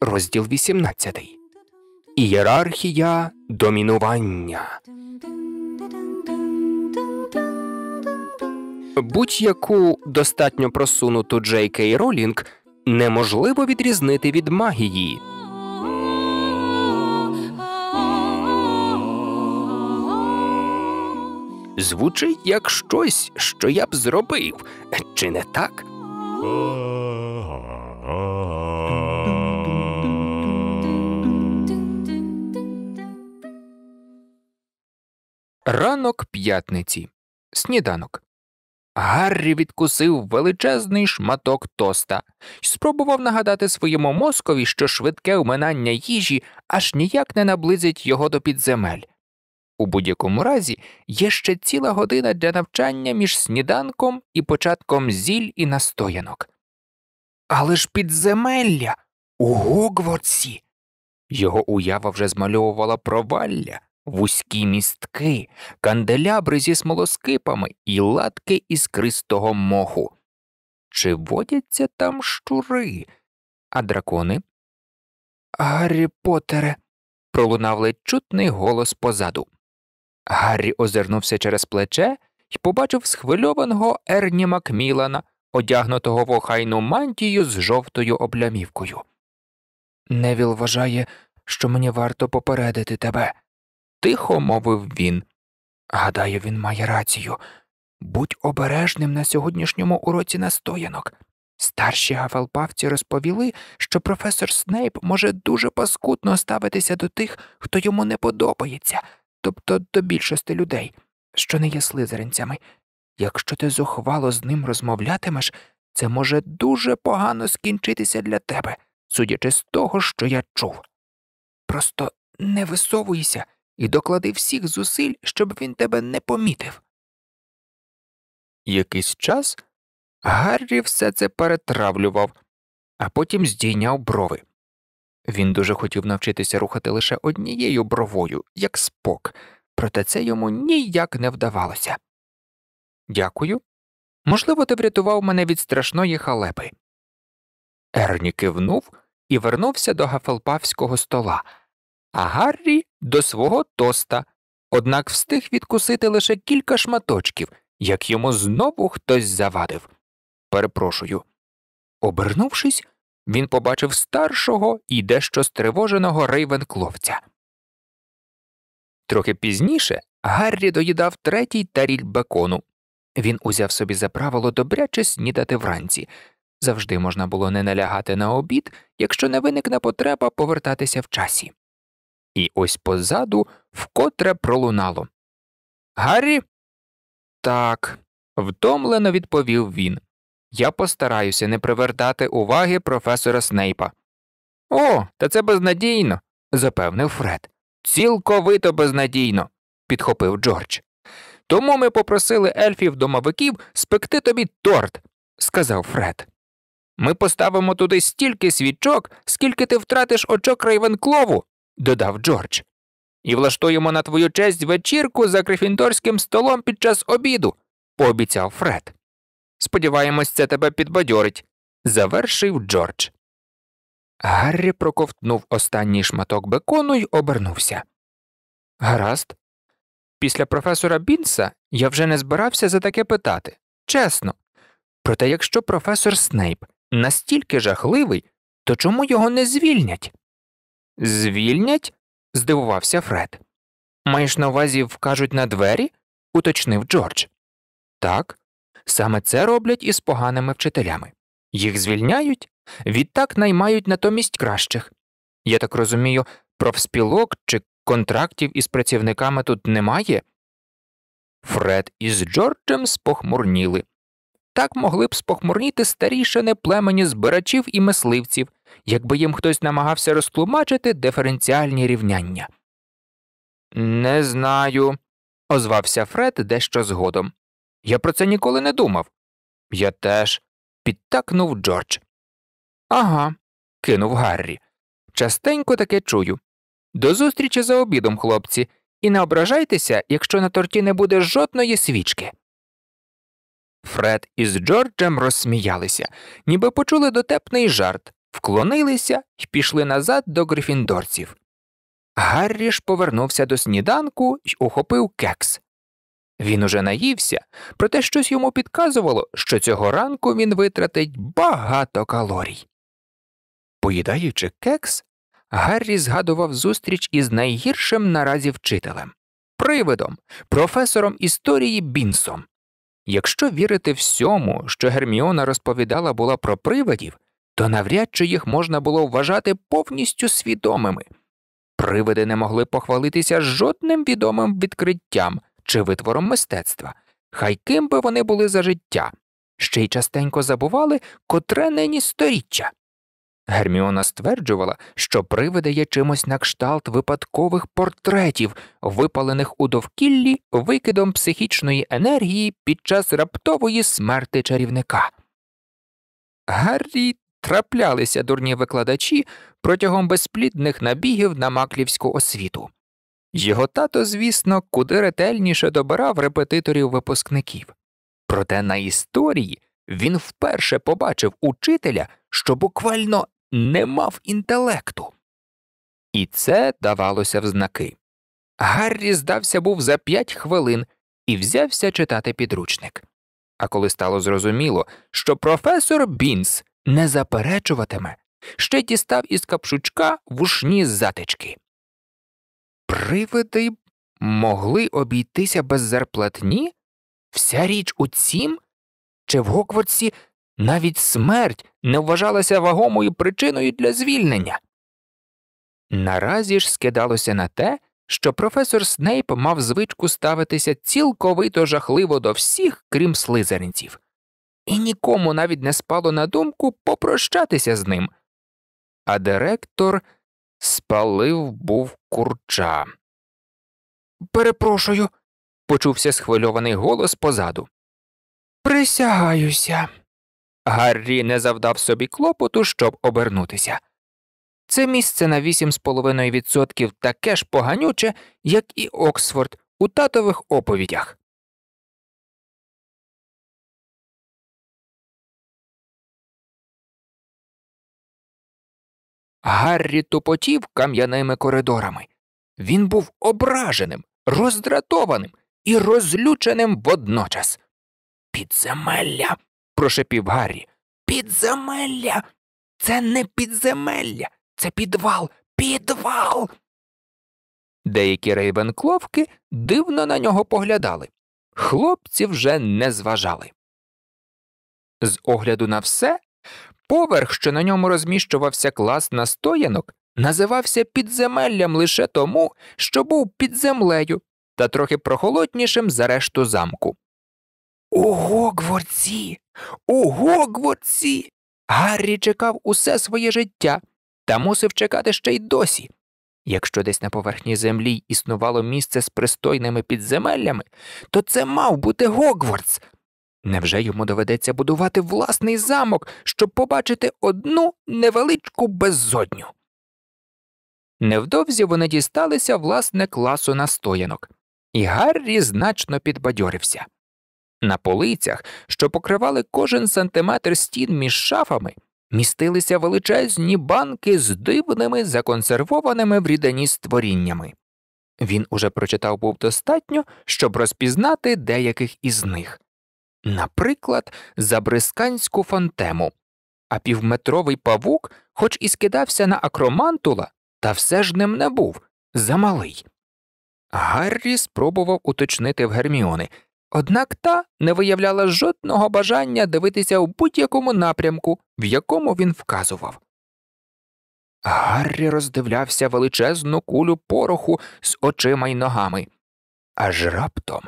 Розділ 18. Ієрархія домінування. Будь-яку достатньо просунуту Джей Кей Ролінг неможливо відрізнити від магії. Звучить як щось, що я б зробив, чи не так? Ранок п'ятниці. Сніданок. Гаррі відкусив величезний шматок тоста і спробував нагадати своєму мозкові, що швидке вминання їжі аж ніяк не наблизить його до підземель. У будь-якому разі є ще ціла година для навчання між сніданком і початком зіль і настоянок. Але ж підземелля у Гогвартсі. Його уява вже змальовувала провалля, вузькі містки, канделябри зі смолоскипами і латки із кристого моху. Чи водяться там щури, а дракони? Гаррі Поттере, пролунав ледь чутний голос позаду. Гаррі озирнувся через плече і побачив схвильованого Ерні Макмілана, одягнутого в охайну мантію з жовтою облямівкою. Невіл вважає, що мені варто попередити тебе, тихо мовив він. Гадаю, він має рацію. Будь обережним на сьогоднішньому уроці настоянок. Старші гафелпавці розповіли, що професор Снейп може дуже паскутно ставитися до тих, хто йому не подобається тобто до більшості людей, що не є слизеринцями. Якщо ти зухвало з ним розмовлятимеш, це може дуже погано скінчитися для тебе, судячи з того, що я чув. Просто не висовуйся і доклади всіх зусиль, щоб він тебе не помітив. Якийсь час Гаррі все це перетравлював, а потім здійняв брови. Він дуже хотів навчитися рухати лише однією бровою, як спок, проте це йому ніяк не вдавалося. Дякую. Можливо, ти врятував мене від страшної халепи. Ерні кивнув і вернувся до гафелпавського стола, а Гаррі до свого тоста, однак встиг відкусити лише кілька шматочків, як йому знову хтось завадив. Перепрошую. Обернувшись, він побачив старшого і дещо стривоженого рейвенкловця. Трохи пізніше Гаррі доїдав третій таріль бекону. Він узяв собі за правило добряче снідати вранці. Завжди можна було не налягати на обід, якщо не виникне потреба повертатися в часі. І ось позаду вкотре пролунало. Гаррі? Так, втомлено відповів він. Я постараюся не привертати уваги професора Снейпа. О, та це безнадійно, запевнив Фред. Цілковито безнадійно, підхопив Джордж. Тому ми попросили ельфів домовиків спекти тобі торт, сказав Фред. Ми поставимо туди стільки свічок, скільки ти втратиш очок Рейвенклову, додав Джордж. І влаштуємо на твою честь вечірку за крифінторським столом під час обіду, пообіцяв Фред. Сподіваємось, це тебе підбадьорить, завершив Джордж. Гаррі проковтнув останній шматок бекону й обернувся. Гаразд. Після професора Бінса я вже не збирався за таке питати. Чесно. Проте якщо професор Снейп настільки жахливий, то чому його не звільнять? Звільнять? здивувався Фред. Маєш на увазі вкажуть на двері? уточнив Джордж. Так, Саме це роблять із поганими вчителями. Їх звільняють, відтак наймають натомість кращих. Я так розумію, профспілок чи контрактів із працівниками тут немає. Фред із Джорджем спохмурніли. Так могли б спохмурніти старішини племені збирачів і мисливців, якби їм хтось намагався розтлумачити диференціальні рівняння. Не знаю, озвався Фред дещо згодом. Я про це ніколи не думав. Я теж підтакнув Джордж. Ага, кинув Гаррі. Частенько таке чую. До зустрічі за обідом, хлопці, і не ображайтеся, якщо на торті не буде жодної свічки. Фред із Джорджем розсміялися, ніби почули дотепний жарт, вклонилися і пішли назад до грифіндорців. Гаррі ж повернувся до сніданку й ухопив кекс. Він уже наївся, проте щось йому підказувало, що цього ранку він витратить багато калорій. Поїдаючи кекс, Гаррі згадував зустріч із найгіршим наразі вчителем, привидом, професором історії Бінсом. Якщо вірити всьому, що Герміона розповідала була про привидів, то навряд чи їх можна було вважати повністю свідомими. Привиди не могли похвалитися жодним відомим відкриттям, чи витвором мистецтва, хай ким би вони були за життя, ще й частенько забували, котре нині сторіччя. Герміона стверджувала, що привиди є чимось на кшталт випадкових портретів, випалених у довкіллі викидом психічної енергії під час раптової смерти чарівника. Гаррі траплялися дурні викладачі протягом безплідних набігів на маклівську освіту. Його тато, звісно, куди ретельніше добирав репетиторів випускників, проте на історії він вперше побачив учителя, що буквально не мав інтелекту. І це давалося в знаки. Гаррі здався був за п'ять хвилин і взявся читати підручник. А коли стало зрозуміло, що професор Бінс не заперечуватиме, ще дістав із капшучка вушні затички. Привиди могли обійтися без зарплатні? Вся річ у цім? Чи в Гокворці навіть смерть не вважалася вагомою причиною для звільнення? Наразі ж скидалося на те, що професор Снейп мав звичку ставитися цілковито жахливо до всіх, крім слизеринців, і нікому навіть не спало на думку попрощатися з ним. А директор. Спалив був курча. Перепрошую, почувся схвильований голос позаду. Присягаюся. Гаррі не завдав собі клопоту, щоб обернутися. Це місце на 8,5% таке ж поганюче, як і Оксфорд у татових оповідях. Гаррі тупотів кам'яними коридорами. Він був ображеним, роздратованим і розлюченим водночас. Підземелля. прошепів Гаррі. Підземелля. Це не підземелля, це підвал, підвал. Деякі рейвенкловки дивно на нього поглядали. Хлопці вже не зважали. З огляду на все Поверх, що на ньому розміщувався клас настоянок, називався підземеллям лише тому, що був під землею та трохи прохолоднішим за решту замку. У Гогворці! У Гогворці! Гаррі чекав усе своє життя та мусив чекати ще й досі. Якщо десь на поверхні землі існувало місце з пристойними підземеллями, то це мав бути Гогвардс, Невже йому доведеться будувати власний замок, щоб побачити одну невеличку беззодню? Невдовзі вони дісталися власне класу настоянок, і Гаррі значно підбадьорився. На полицях, що покривали кожен сантиметр стін між шафами, містилися величезні банки з дивними законсервованими в рідані створіннями. Він уже прочитав був достатньо, щоб розпізнати деяких із них. Наприклад, забрисканську фантему. А півметровий павук, хоч і скидався на акромантула, та все ж ним не був замалий. Гаррі спробував уточнити в Герміони, однак та не виявляла жодного бажання дивитися в будь-якому напрямку, в якому він вказував. Гаррі роздивлявся величезну кулю пороху з очима й ногами. Аж раптом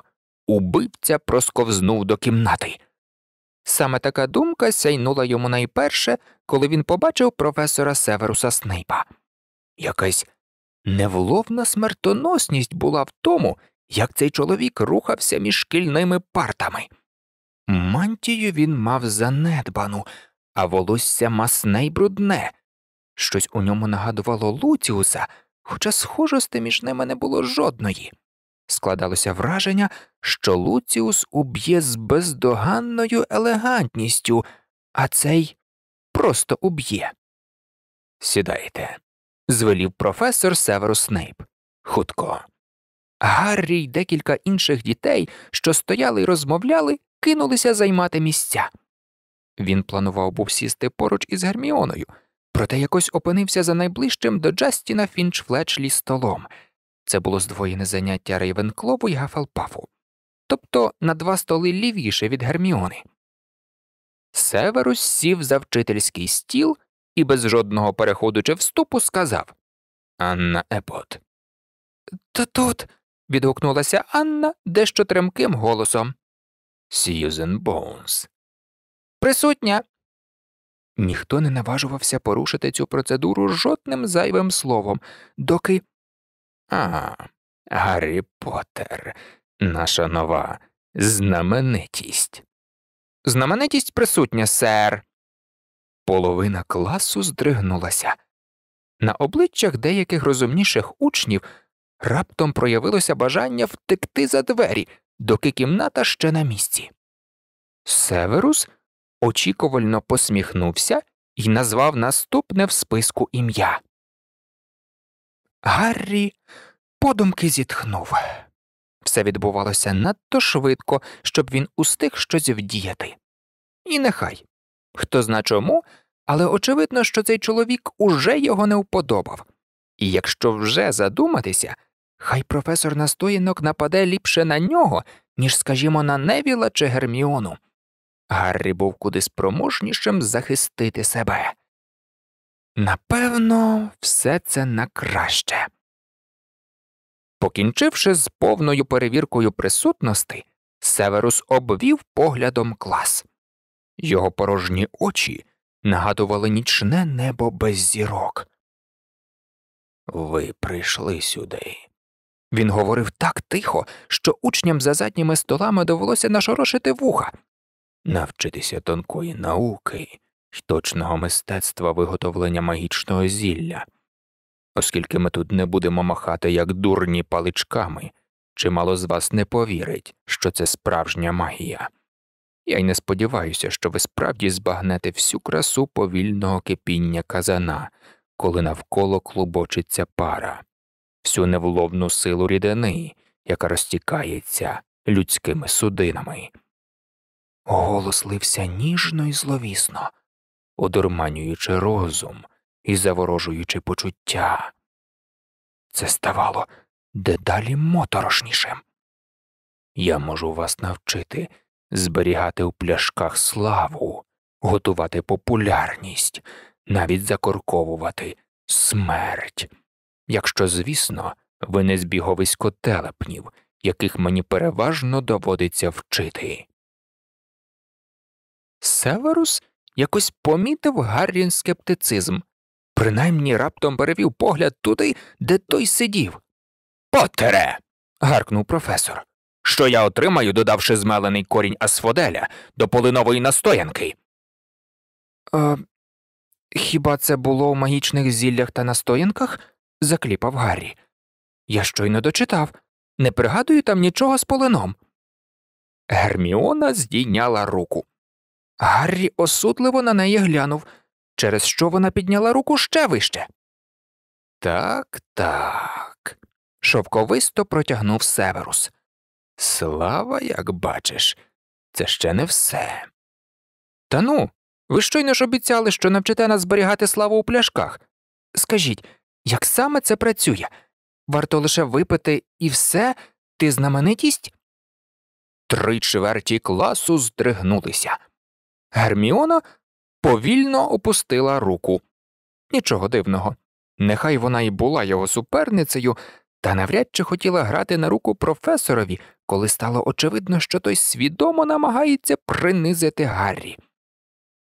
убивця просковзнув до кімнати. Саме така думка сяйнула йому найперше, коли він побачив професора Северуса Снейпа. Якась невловна смертоносність була в тому, як цей чоловік рухався між шкільними партами. Мантію він мав занедбану, а волосся масне й брудне. Щось у ньому нагадувало Луціуса, хоча схожості між ними не було жодної. Складалося враження, що Луціус уб'є з бездоганною елегантністю, а цей просто уб'є. Сідайте, звелів професор Северус Снейп. Хутко. Гаррі й декілька інших дітей, що стояли й розмовляли, кинулися займати місця. Він планував був сісти поруч із Герміоною, проте якось опинився за найближчим до Джастіна Фінч Флечлі столом. Це було здвоєне заняття Рейвенклову і Гафалпафу, тобто на два столи лівіше від Герміони. Северус сів за вчительський стіл і без жодного переходу чи вступу сказав Анна Епот. Та тут. відгукнулася Анна дещо тремким голосом. Сьюзен Боунс. Присутня. Ніхто не наважувався порушити цю процедуру жодним зайвим словом, доки а, Гаррі Поттер, наша нова знаменитість. Знаменитість присутня, сер. Половина класу здригнулася. На обличчях деяких розумніших учнів раптом проявилося бажання втекти за двері, доки кімната ще на місці. Северус очікувально посміхнувся і назвав наступне в списку ім'я. Гаррі подумки зітхнув. Все відбувалося надто швидко, щоб він устиг щось вдіяти. І нехай. Хто зна чому, але очевидно, що цей чоловік уже його не вподобав, і якщо вже задуматися, хай професор настоянок нападе ліпше на нього, ніж, скажімо, на Невіла чи Герміону. Гаррі був куди спроможнішим захистити себе. Напевно, все це на краще. Покінчивши з повною перевіркою присутності, Северус обвів поглядом клас. Його порожні очі нагадували нічне небо без зірок. Ви прийшли сюди. Він говорив так тихо, що учням за задніми столами довелося нашорошити вуха, навчитися тонкої науки, Точного мистецтва виготовлення магічного зілля, оскільки ми тут не будемо махати як дурні паличками, чимало з вас не повірить, що це справжня магія. Я й не сподіваюся, що ви справді збагнете всю красу повільного кипіння казана, коли навколо клубочиться пара, всю невловну силу рідини, яка розтікається людськими судинами. Голос лився ніжно і зловісно, одурманюючи розум і заворожуючи почуття. Це ставало дедалі моторошнішим. Я можу вас навчити зберігати у пляшках славу, готувати популярність, навіть закорковувати смерть, якщо, звісно, ви не збіговисько телепнів, яких мені переважно доводиться вчити. Северус якось помітив Гаррін скептицизм, принаймні раптом перевів погляд туди, де той сидів. Потере. гаркнув професор. Що я отримаю, додавши змелений корінь асфоделя до полинової настоянки? «Е, Хіба це було в магічних зіллях та настоянках? закліпав Гаррі. Я щойно дочитав. Не пригадую там нічого з полином. Герміона здійняла руку. Гаррі осудливо на неї глянув, через що вона підняла руку ще вище. Так, так. шовковисто протягнув Северус. Слава, як бачиш, це ще не все. Та ну, ви щойно ж обіцяли, що навчите нас зберігати славу у пляшках. Скажіть, як саме це працює? Варто лише випити і все, ти знаменитість? Три чверті класу здригнулися. Герміона повільно опустила руку. Нічого дивного. Нехай вона й була його суперницею, та навряд чи хотіла грати на руку професорові, коли стало очевидно, що той свідомо намагається принизити Гаррі.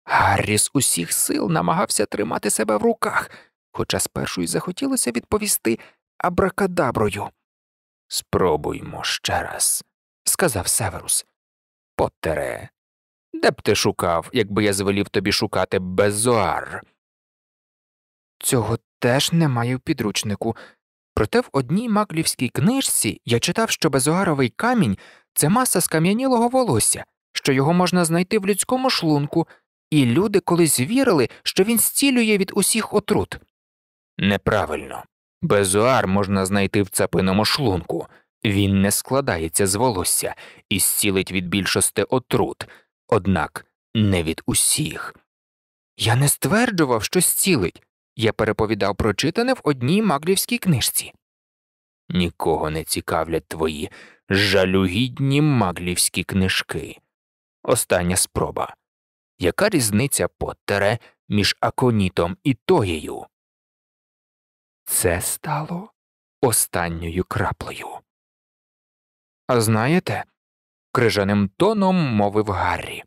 Гаррі з усіх сил намагався тримати себе в руках, хоча спершу й захотілося відповісти абракадаброю. Спробуймо ще раз, сказав Северус. потере. Де б ти шукав, якби я звелів тобі шукати Безоар? Цього теж немає в підручнику. Проте в одній маклівській книжці я читав, що безогаровий камінь це маса скам'янілого волосся, що його можна знайти в людському шлунку, і люди колись вірили, що він зцілює від усіх отрут. Неправильно. Безуар можна знайти в цапиному шлунку, він не складається з волосся і зцілить від більшості отрут однак не від усіх. Я не стверджував, що зцілить. Я переповідав прочитане в одній маглівській книжці. Нікого не цікавлять твої жалюгідні маглівські книжки. Остання спроба. Яка різниця Поттере між Аконітом і Тогією? Це стало останньою краплею. А знаєте, крижаним тоном мовив Гаррі.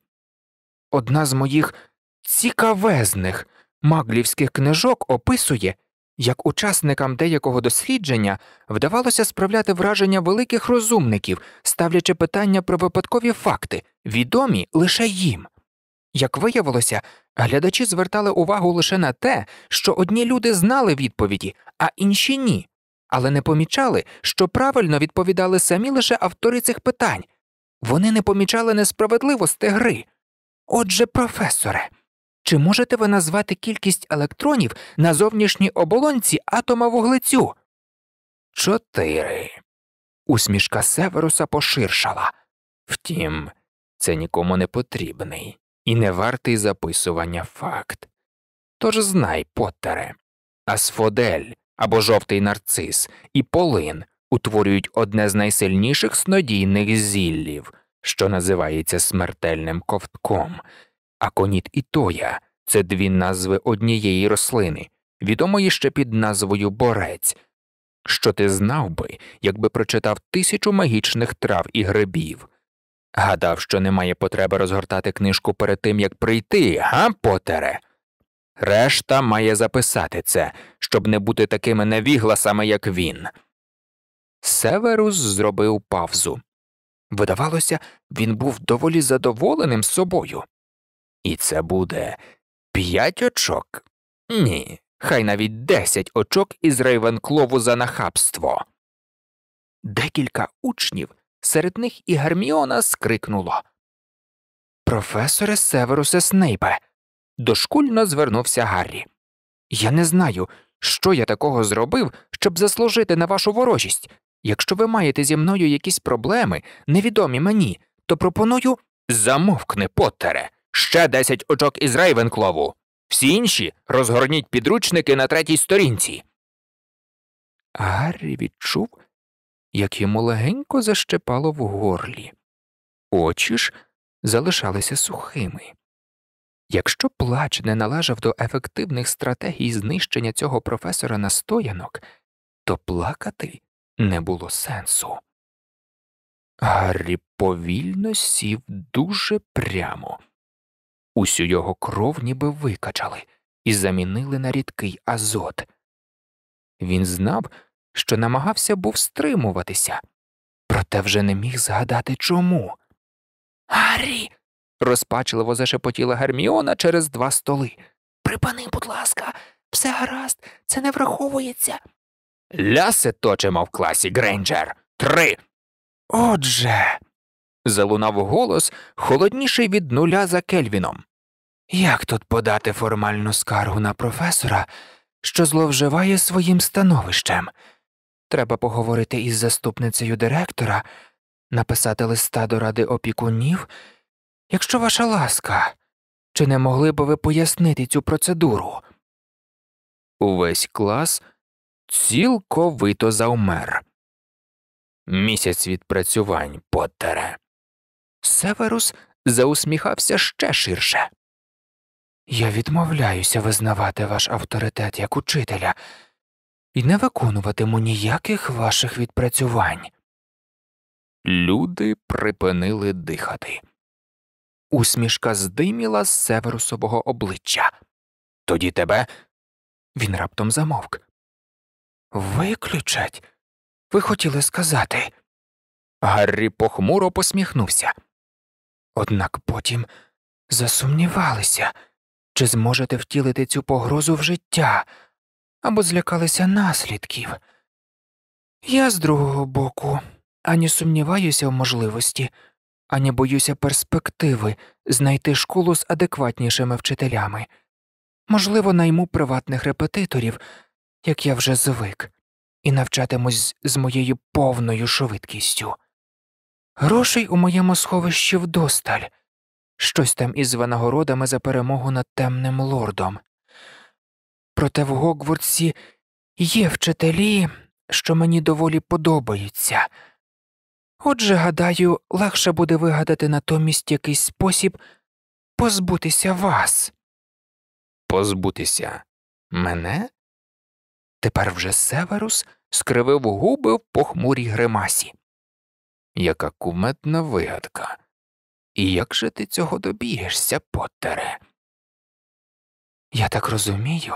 Одна з моїх цікавезних маглівських книжок описує, як учасникам деякого дослідження вдавалося справляти враження великих розумників, ставлячи питання про випадкові факти, відомі лише їм. Як виявилося, глядачі звертали увагу лише на те, що одні люди знали відповіді, а інші ні, але не помічали, що правильно відповідали самі лише автори цих питань, вони не помічали несправедливості гри. Отже, професоре, чи можете ви назвати кількість електронів на зовнішній оболонці атома вуглецю? Чотири. Усмішка Северуса поширшала. Втім, це нікому не потрібний і не вартий записування факт. Тож знай, Поттере, Асфодель або жовтий нарцис і полин утворюють одне з найсильніших снодійних зіллів, що називається смертельним ковтком, а коніт і тоя це дві назви однієї рослини, відомої ще під назвою борець. Що ти знав би, якби прочитав тисячу магічних трав і грибів? Гадав, що немає потреби розгортати книжку перед тим, як прийти, га, Потере? Решта має записати це, щоб не бути такими невігласами, як він. Северус зробив павзу. Видавалося, він був доволі задоволеним собою. І це буде п'ять очок? Ні, хай навіть десять очок із Рейвенклову за нахабство. Декілька учнів, серед них і Герміона, скрикнуло Професоре Северусе Снейпе. дошкульно звернувся Гаррі. Я не знаю, що я такого зробив, щоб заслужити на вашу ворожість, Якщо ви маєте зі мною якісь проблеми, невідомі мені, то пропоную замовкни, Поттере, ще десять очок із Рейвенклову. Всі інші розгорніть підручники на третій сторінці. Гаррі відчув, як йому легенько защепало в горлі. Очі ж залишалися сухими. Якщо плач не належав до ефективних стратегій знищення цього професора настоянок, то плакати не було сенсу. Гаррі повільно сів дуже прямо. Усю його кров ніби викачали і замінили на рідкий азот. Він знав, що намагався був стримуватися, проте вже не міг згадати чому. Гаррі. розпачливо зашепотіла Герміона через два столи. Припини, будь ласка, все гаразд, це не враховується. Ляси точимо в класі Грейнджер. Три. Отже. залунав голос, холодніший від нуля за Кельвіном. Як тут подати формальну скаргу на професора, що зловживає своїм становищем? Треба поговорити із заступницею директора, написати листа до ради опікунів. Якщо ваша ласка, чи не могли б ви пояснити цю процедуру? Увесь клас цілковито завмер. Місяць відпрацювань, Поттере. Северус заусміхався ще ширше. Я відмовляюся визнавати ваш авторитет як учителя і не виконуватиму ніяких ваших відпрацювань. Люди припинили дихати. Усмішка здиміла з северусового обличчя. Тоді тебе. Він раптом замовк. Виключать? Ви хотіли сказати. Гаррі похмуро посміхнувся. Однак потім засумнівалися, чи зможете втілити цю погрозу в життя або злякалися наслідків. Я, з другого боку, ані сумніваюся в можливості, ані боюся перспективи знайти школу з адекватнішими вчителями. Можливо, найму приватних репетиторів, як я вже звик, і навчатимусь з моєю повною швидкістю. Грошей у моєму сховищі вдосталь, щось там із винагородами за перемогу над темним лордом. Проте в Гогвардсі є вчителі, що мені доволі подобаються. Отже, гадаю, легше буде вигадати натомість якийсь спосіб позбутися вас. Позбутися мене? Тепер вже Северус скривив губи в похмурій гримасі. Яка куметна вигадка. І як же ти цього добієшся, Поттере? Я так розумію.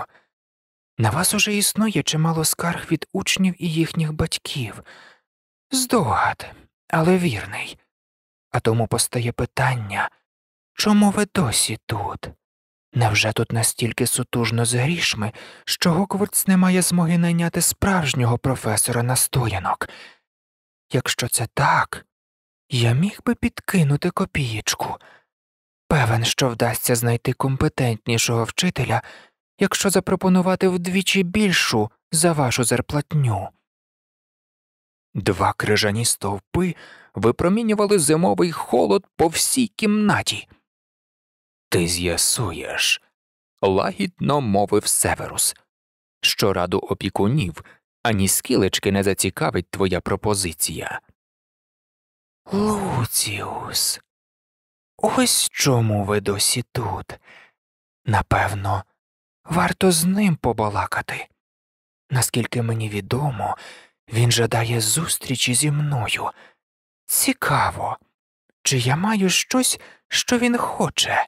На вас уже існує чимало скарг від учнів і їхніх батьків. Здогад, але вірний. А тому постає питання чому ви досі тут? Невже тут настільки сутужно з грішми, що Гоквардс не має змоги найняти справжнього професора настоянок? Якщо це так, я міг би підкинути копієчку. Певен, що вдасться знайти компетентнішого вчителя, якщо запропонувати вдвічі більшу за вашу зарплатню. Два крижані стовпи випромінювали зимовий холод по всій кімнаті. Ти з'ясуєш, лагідно мовив Северус. що раду опікунів, ані скілечки не зацікавить твоя пропозиція. Луціус, ось чому ви досі тут. Напевно, варто з ним побалакати. Наскільки мені відомо, він жадає зустрічі зі мною. Цікаво, чи я маю щось, що він хоче.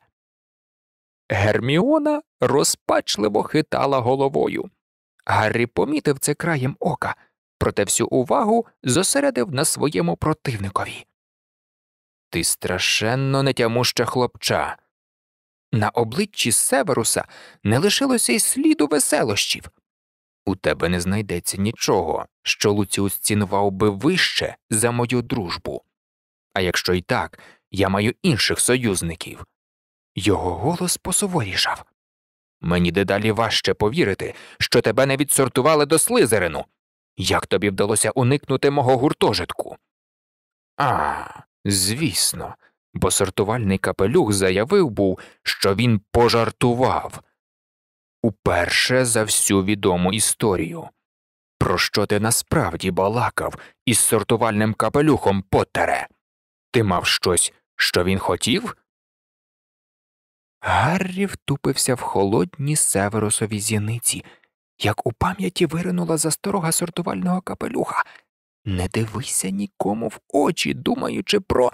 Герміона розпачливо хитала головою. Гаррі помітив це краєм ока, проте всю увагу зосередив на своєму противникові. Ти страшенно нетямуща хлопча. На обличчі Северуса не лишилося й сліду веселощів. У тебе не знайдеться нічого, що Луціус цінував би вище за мою дружбу. А якщо і так, я маю інших союзників, його голос посуворішав. Мені дедалі важче повірити, що тебе не відсортували до слизерину. Як тобі вдалося уникнути мого гуртожитку? А, звісно, бо сортувальний капелюх заявив був, що він пожартував уперше за всю відому історію. Про що ти насправді балакав із сортувальним капелюхом Поттере? Ти мав щось, що він хотів? Гаррі втупився в холодні северосові зіниці, як у пам'яті виринула засторога сортувального капелюха. Не дивися нікому в очі, думаючи про.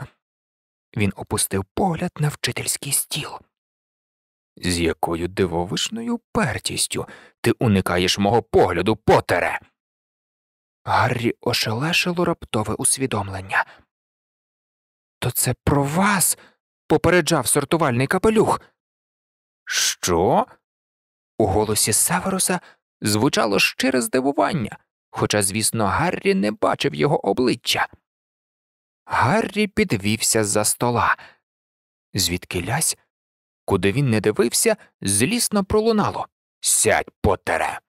Він опустив погляд на вчительський стіл. З якою дивовишною пертістю ти уникаєш мого погляду, Потере!» Гаррі ошелешило раптове усвідомлення. То це про вас попереджав сортувальний капелюх. Що? У голосі Саверуса звучало щире здивування, хоча, звісно, Гаррі не бачив його обличчя. Гаррі підвівся за стола. Звідки лясь, куди він не дивився, злісно пролунало Сядь, Поттере!»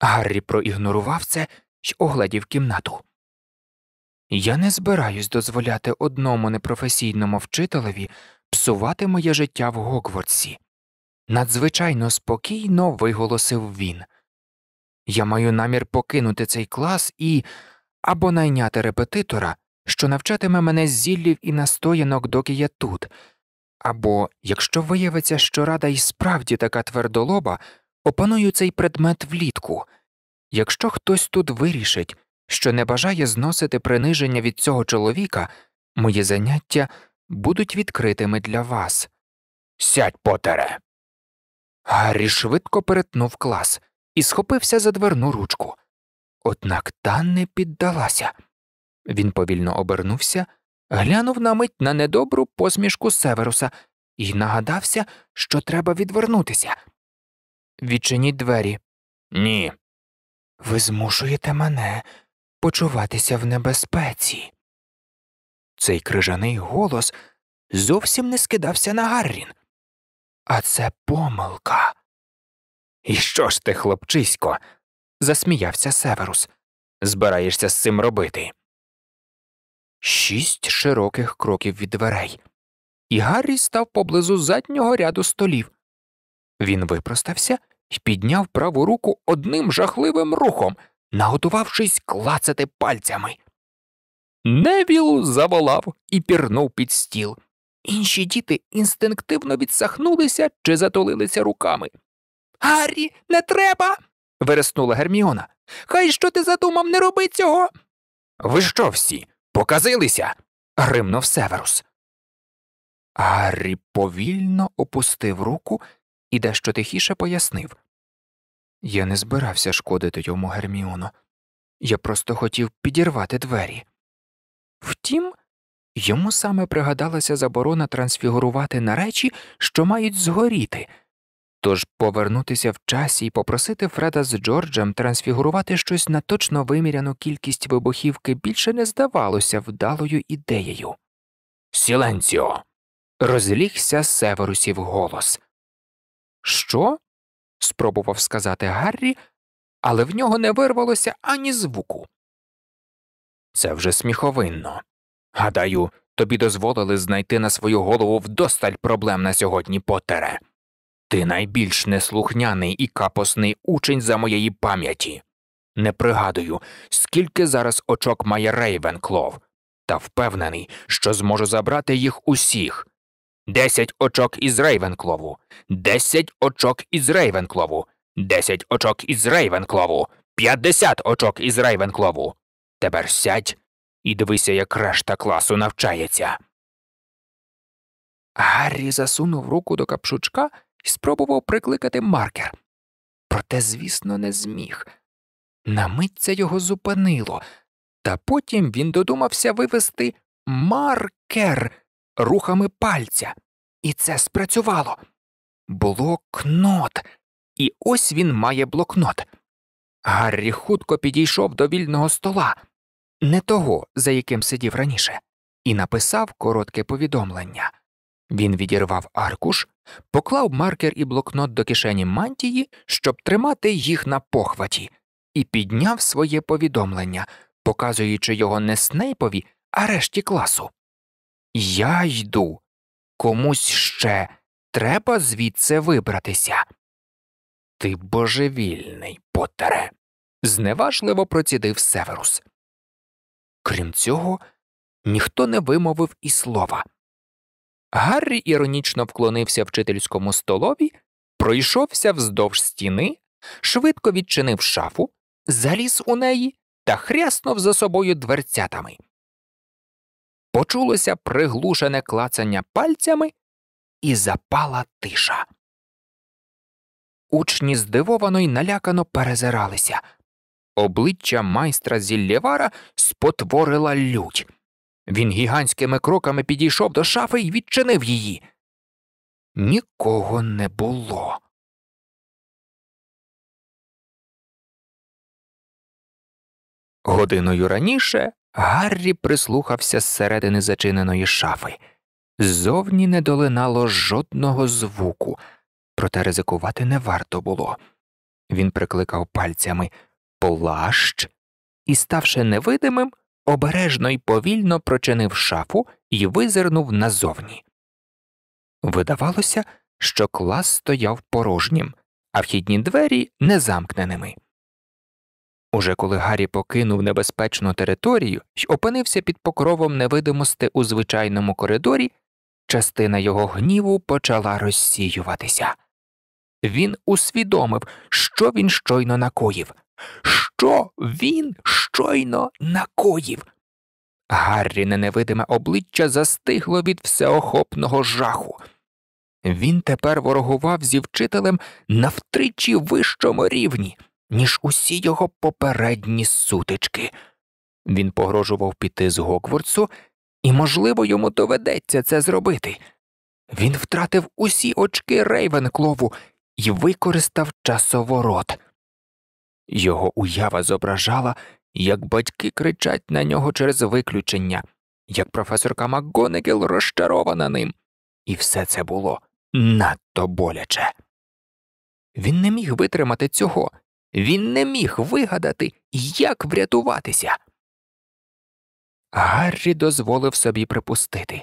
Гаррі проігнорував це й огладів кімнату. Я не збираюсь дозволяти одному непрофесійному вчителеві псувати моє життя в Гогвартсі, надзвичайно спокійно виголосив він. Я маю намір покинути цей клас і або найняти репетитора, що навчатиме мене зіллів і настоянок, доки я тут, або, якщо виявиться, що рада і справді така твердолоба, опаную цей предмет влітку. Якщо хтось тут вирішить, що не бажає зносити приниження від цього чоловіка, мої заняття будуть відкритими для вас. Сядь, Потере. Гаррі швидко перетнув клас і схопився за дверну ручку. Однак та не піддалася. Він повільно обернувся, глянув на мить на недобру посмішку Северуса і нагадався, що треба відвернутися. Відчиніть двері. Ні. Ви змушуєте мене почуватися в небезпеці. Цей крижаний голос зовсім не скидався на Гаррін а це помилка. І що ж ти, хлопчисько? засміявся Северус. Збираєшся з цим робити. Шість широких кроків від дверей, і Гаррі став поблизу заднього ряду столів. Він випростався і підняв праву руку одним жахливим рухом, наготувавшись клацати пальцями. Невіл заволав і пірнув під стіл. Інші діти інстинктивно відсахнулися чи затулилися руками. Гаррі, не треба. вереснула Герміона. Хай що ти задумав, не роби цього. Ви що всі? Показилися? гримнув Северус. Гаррі повільно опустив руку і дещо тихіше пояснив. Я не збирався шкодити йому Герміоно. Я просто хотів підірвати двері. Втім, Йому саме пригадалася заборона трансфігурувати на речі, що мають згоріти, тож повернутися в часі і попросити Фреда з Джорджем трансфігурувати щось на точно виміряну кількість вибухівки більше не здавалося вдалою ідеєю. Сіленціо. розлігся Северусів голос. Що? спробував сказати Гаррі, але в нього не вирвалося ані звуку. Це вже сміховинно. Гадаю, тобі дозволили знайти на свою голову вдосталь проблем на сьогодні, Поттере. Ти найбільш неслухняний і капосний учень за моєї пам'яті. Не пригадую, скільки зараз очок має Рейвенклов, та впевнений, що зможу забрати їх усіх. Десять очок із Рейвенклову, десять очок із Рейвенклову, десять очок із Рейвенклову, п'ятдесят очок із Рейвенклову. Тепер сядь і дивися, як решта класу навчається. Гаррі засунув руку до капшучка і спробував прикликати маркер. Проте, звісно, не зміг. На мить його зупинило, та потім він додумався вивести маркер рухами пальця, і це спрацювало. Блокнот. І ось він має блокнот. Гаррі хутко підійшов до вільного стола не того, за яким сидів раніше, і написав коротке повідомлення. Він відірвав аркуш, поклав маркер і блокнот до кишені мантії, щоб тримати їх на похваті, і підняв своє повідомлення, показуючи його не Снейпові, а решті класу. Я йду. Комусь ще треба звідси вибратися. Ти божевільний, Поттере, зневажливо процідив Северус. Крім цього, ніхто не вимовив і слова. Гаррі іронічно вклонився вчительському столові, пройшовся вздовж стіни, швидко відчинив шафу, заліз у неї та хряснув за собою дверцятами. Почулося приглушене клацання пальцями, і запала тиша. Учні здивовано й налякано перезиралися. Обличчя майстра Зіллєвара спотворила лють. Він гігантськими кроками підійшов до шафи і відчинив її. Нікого не було. Годиною раніше Гаррі прислухався зсередини зачиненої шафи. Ззовні не долинало жодного звуку, проте ризикувати не варто було. Він прикликав пальцями плащ і, ставши невидимим, обережно й повільно прочинив шафу і визирнув назовні. Видавалося, що клас стояв порожнім, а вхідні двері незамкненими. Уже коли Гаррі покинув небезпечну територію й опинився під покровом невидимости у звичайному коридорі, частина його гніву почала розсіюватися. Він усвідомив, що він щойно накоїв, що він щойно накоїв. Гарріне невидиме обличчя застигло від всеохопного жаху. Він тепер ворогував зі вчителем на втричі вищому рівні, ніж усі його попередні сутички. Він погрожував піти з Гоквордсу, і, можливо, йому доведеться це зробити. Він втратив усі очки Рейвенклову і використав часоворот. Його уява зображала, як батьки кричать на нього через виключення, як професорка МакГонегіл розчарована ним, і все це було надто боляче. Він не міг витримати цього, він не міг вигадати, як врятуватися. Гаррі дозволив собі припустити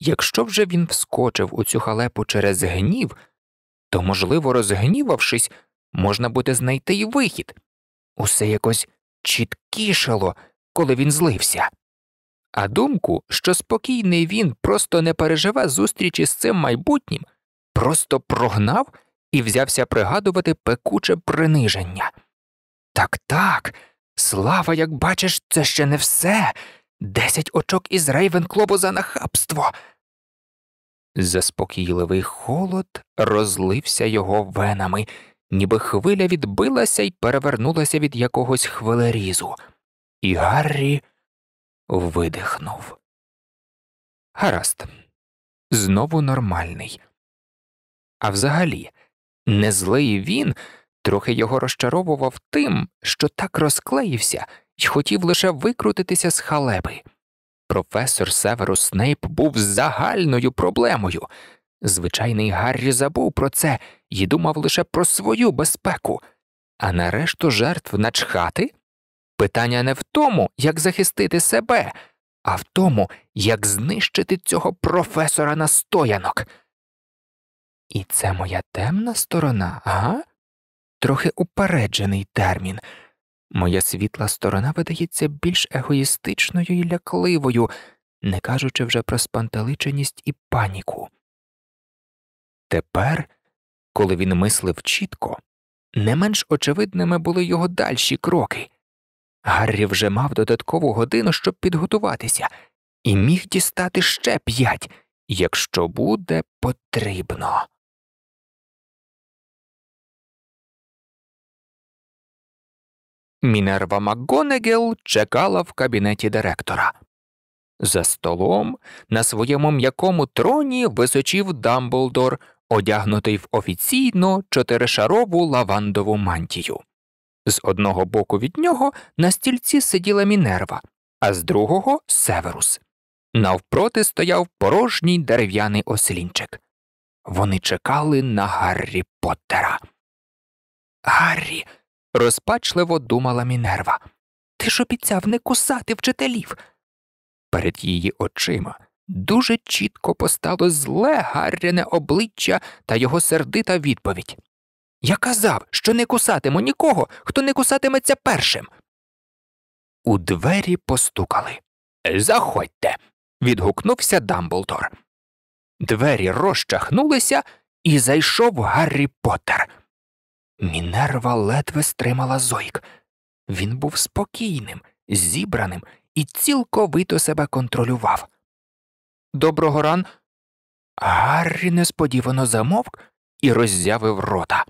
якщо вже він вскочив у цю халепу через гнів, то, можливо, розгнівавшись, можна буде знайти й вихід. Усе якось чіткішало, коли він злився. А думку, що спокійний він просто не переживе зустрічі з цим майбутнім, просто прогнав і взявся пригадувати пекуче приниження. Так так, слава, як бачиш, це ще не все. Десять очок із Рейвенклобу за нахабство. Заспокійливий холод розлився його венами ніби хвиля відбилася і перевернулася від якогось хвилерізу, і Гаррі видихнув. Гаразд, знову нормальний. А взагалі, не злий він трохи його розчаровував тим, що так розклеївся і хотів лише викрутитися з халеби. Професор Северус Снейп був загальною проблемою. Звичайний Гаррі забув про це і думав лише про свою безпеку, а нарешту жертв начхати? Питання не в тому, як захистити себе, а в тому, як знищити цього професора настоянок. І це моя темна сторона, а? Трохи упереджений термін. Моя світла сторона видається більш егоїстичною і лякливою, не кажучи вже про спантеличеність і паніку. Тепер, коли він мислив чітко, не менш очевидними були його дальші кроки. Гаррі вже мав додаткову годину, щоб підготуватися, і міг дістати ще п'ять, якщо буде потрібно. Мінерва МакГонегел чекала в кабінеті директора. За столом на своєму м'якому троні височів Дамблдор одягнутий в офіційно чотиришарову лавандову мантію. З одного боку від нього на стільці сиділа мінерва, а з другого северус. Навпроти стояв порожній дерев'яний ослінчик. Вони чекали на Гаррі Поттера. Гаррі. розпачливо думала мінерва. Ти ж обіцяв не кусати вчителів. Перед її очима Дуже чітко постало зле гарряне обличчя та його сердита відповідь. Я казав, що не кусатиму нікого, хто не кусатиметься першим. У двері постукали. Заходьте. відгукнувся Дамблдор. Двері розчахнулися, і зайшов Гаррі Поттер. Мінерва ледве стримала зойк. Він був спокійним, зібраним і цілковито себе контролював. Доброго ран. Гаррі несподівано замовк і роззявив рота.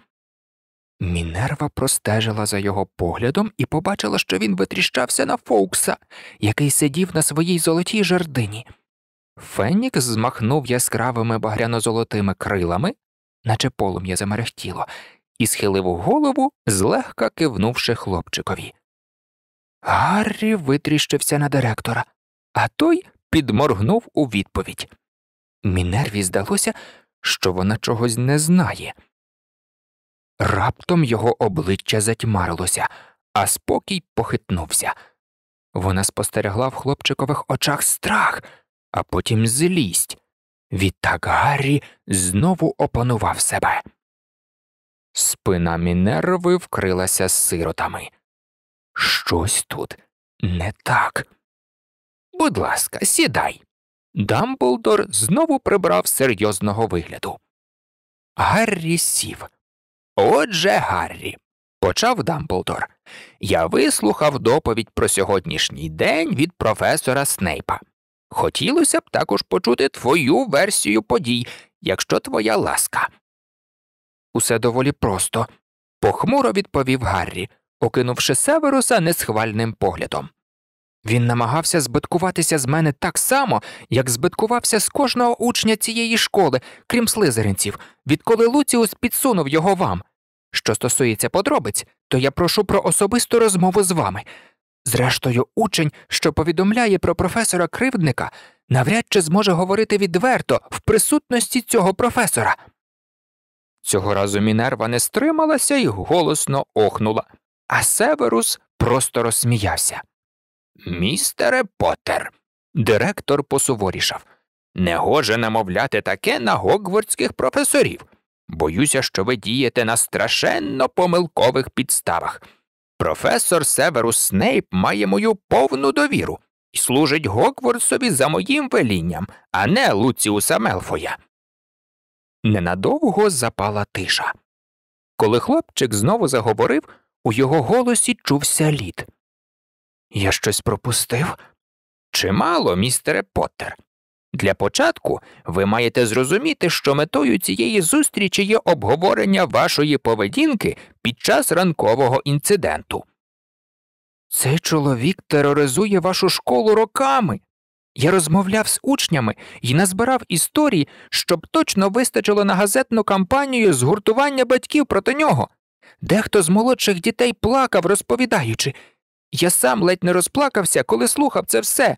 Мінерва простежила за його поглядом і побачила, що він витріщався на Фоукса, який сидів на своїй золотій жердині. Фенікс змахнув яскравими багряно-золотими крилами, наче полум'я замерехтіло, і схилив голову, злегка кивнувши хлопчикові. Гаррі витріщився на директора, а той підморгнув у відповідь. Мінерві здалося, що вона чогось не знає. Раптом його обличчя затьмарилося, а спокій похитнувся. Вона спостерегла в хлопчикових очах страх, а потім злість. Відтак Гаррі знову опанував себе. Спина Мінерви вкрилася сиротами. Щось тут не так. Будь ласка, сідай. Дамблдор знову прибрав серйозного вигляду. Гаррі сів. Отже, Гаррі, почав Дамблдор. Я вислухав доповідь про сьогоднішній день від професора Снейпа. Хотілося б також почути твою версію подій, якщо твоя ласка. Усе доволі просто, похмуро відповів Гаррі, окинувши Северуса несхвальним поглядом. Він намагався збиткуватися з мене так само, як збиткувався з кожного учня цієї школи, крім слизеринців, відколи Луціус підсунув його вам. Що стосується подробиць, то я прошу про особисту розмову з вами. Зрештою, учень, що повідомляє про професора кривдника, навряд чи зможе говорити відверто в присутності цього професора. Цього разу Мінерва не стрималася і голосно охнула, а Северус просто розсміявся. Містере Поттер!» Директор посуворішав. Негоже намовляти таке на гогвардських професорів. Боюся, що ви дієте на страшенно помилкових підставах. Професор Северус Снейп має мою повну довіру і служить Гогвордсові за моїм велінням, а не Луціуса Мелфоя. Ненадовго запала тиша. Коли хлопчик знову заговорив, у його голосі чувся лід. Я щось пропустив? Чимало, містере Поттер. Для початку ви маєте зрозуміти, що метою цієї зустрічі є обговорення вашої поведінки під час ранкового інциденту. Цей чоловік тероризує вашу школу роками. Я розмовляв з учнями і назбирав історії, щоб точно вистачило на газетну кампанію згуртування батьків проти нього. Дехто з молодших дітей плакав, розповідаючи я сам ледь не розплакався, коли слухав це все.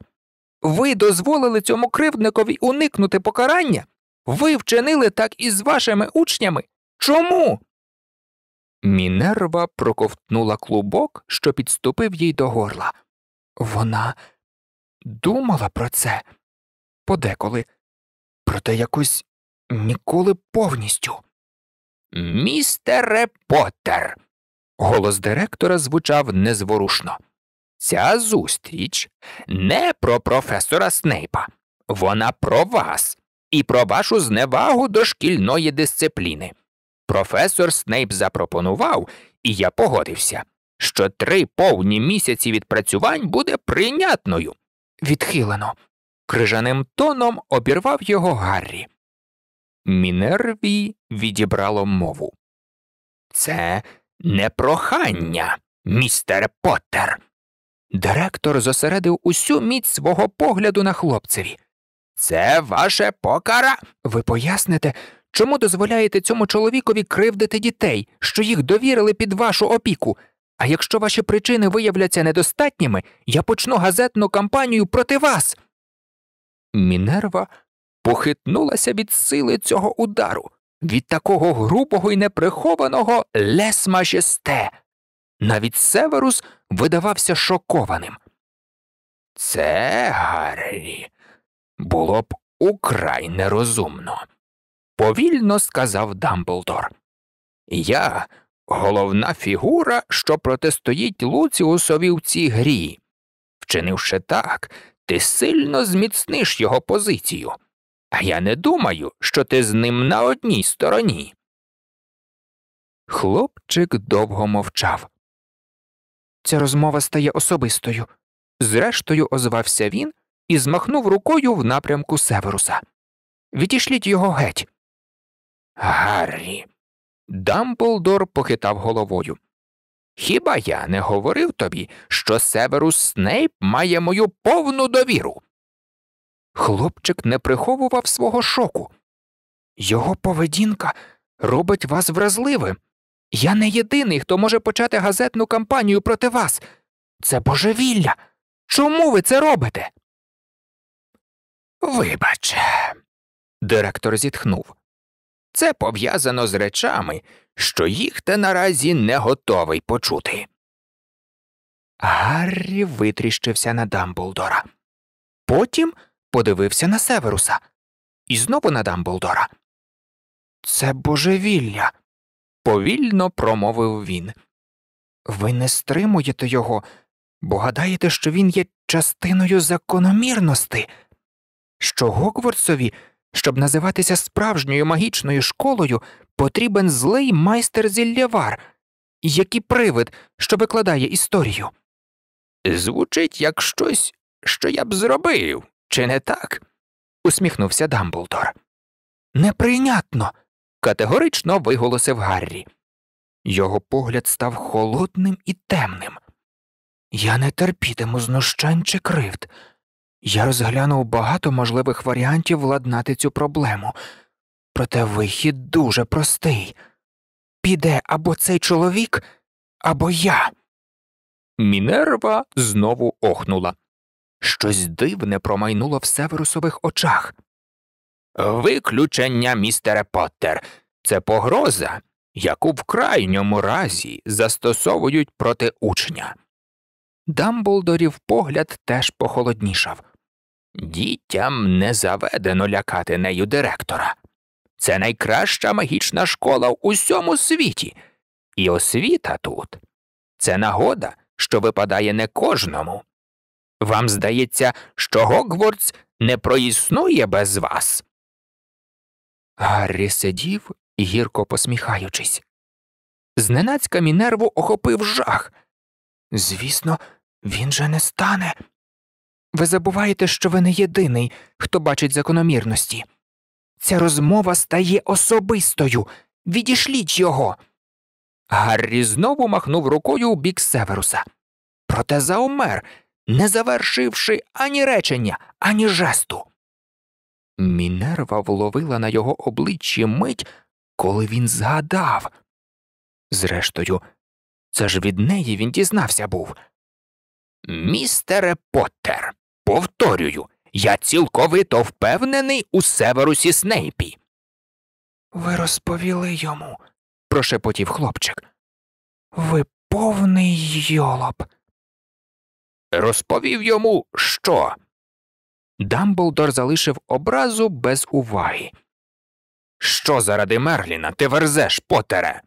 Ви дозволили цьому кривдникові уникнути покарання? Ви вчинили так із вашими учнями? Чому? Мінерва проковтнула клубок, що підступив їй до горла. Вона думала про це подеколи, проте якось ніколи повністю. Містере Поттер!» Голос директора звучав незворушно. Ця зустріч не про професора Снейпа, вона про вас і про вашу зневагу до шкільної дисципліни. Професор Снейп запропонував, і я погодився, що три повні місяці відпрацювань буде прийнятною. Відхилено. Крижаним тоном обірвав його Гаррі. Мінерві відібрало мову. Це не прохання, містер Поттер. Директор зосередив усю міць свого погляду на хлопцеві. Це ваше покара. Ви поясните, чому дозволяєте цьому чоловікові кривдити дітей, що їх довірили під вашу опіку. А якщо ваші причини виявляться недостатніми, я почну газетну кампанію проти вас. Мінерва похитнулася від сили цього удару від такого грубого і неприхованого лесмажесте. Навіть Северус видавався шокованим. Це, Гаррі, було б украй нерозумно, повільно сказав Дамблдор. Я головна фігура, що протистоїть Луціусові в цій грі. Вчинивши так, ти сильно зміцниш його позицію а я не думаю, що ти з ним на одній стороні. Хлопчик довго мовчав. Ця розмова стає особистою. Зрештою, озвався він і змахнув рукою в напрямку Северуса. Відішліть його геть. Гаррі. Дамблдор похитав головою. Хіба я не говорив тобі, що Северус Снейп має мою повну довіру? Хлопчик не приховував свого шоку. Його поведінка робить вас вразливим. Я не єдиний, хто може почати газетну кампанію проти вас. Це божевілля. Чому ви це робите? Вибач. Директор зітхнув. Це пов'язано з речами, що їх ти наразі не готовий почути. Гаррі витріщився на Дамблдора. Потім подивився на Северуса і знову на Дамблдора. Це божевілля, повільно промовив він. Ви не стримуєте його, бо гадаєте, що він є частиною закономірності, що Гогвардсові, щоб називатися справжньою магічною школою, потрібен злий майстер зіллявар, який привид, що викладає історію. Звучить як щось, що я б зробив, чи не так? усміхнувся Дамблдор. Неприйнятно. категорично виголосив Гаррі. Його погляд став холодним і темним. Я не терпітиму знущань чи кривд. Я розглянув багато можливих варіантів владнати цю проблему, проте вихід дуже простий піде або цей чоловік, або я. Мінерва знову охнула. Щось дивне промайнуло в северусових очах. Виключення, містере Поттер, це погроза, яку в крайньому разі застосовують проти учня. Дамблдорів погляд теж похолоднішав. Дітям не заведено лякати нею директора. Це найкраща магічна школа в усьому світі, і освіта тут. Це нагода, що випадає не кожному. Вам здається, що Гогвордс не проіснує без вас. Гаррі сидів, гірко посміхаючись. Зненацька Мінерву охопив жах. Звісно, він же не стане. Ви забуваєте, що ви не єдиний, хто бачить закономірності. Ця розмова стає особистою. Відішліть його. Гаррі знову махнув рукою у бік Северуса. Проте заумер, не завершивши ані речення, ані жесту. Мінерва вловила на його обличчі мить, коли він згадав. Зрештою, це ж від неї він дізнався був. Містере Поттер, повторюю, я цілковито впевнений у Северусі Снейпі. Ви розповіли йому, прошепотів хлопчик. Ви повний йолоп розповів йому, що. Дамблдор залишив образу без уваги. Що заради Мерліна ти верзеш, Потере?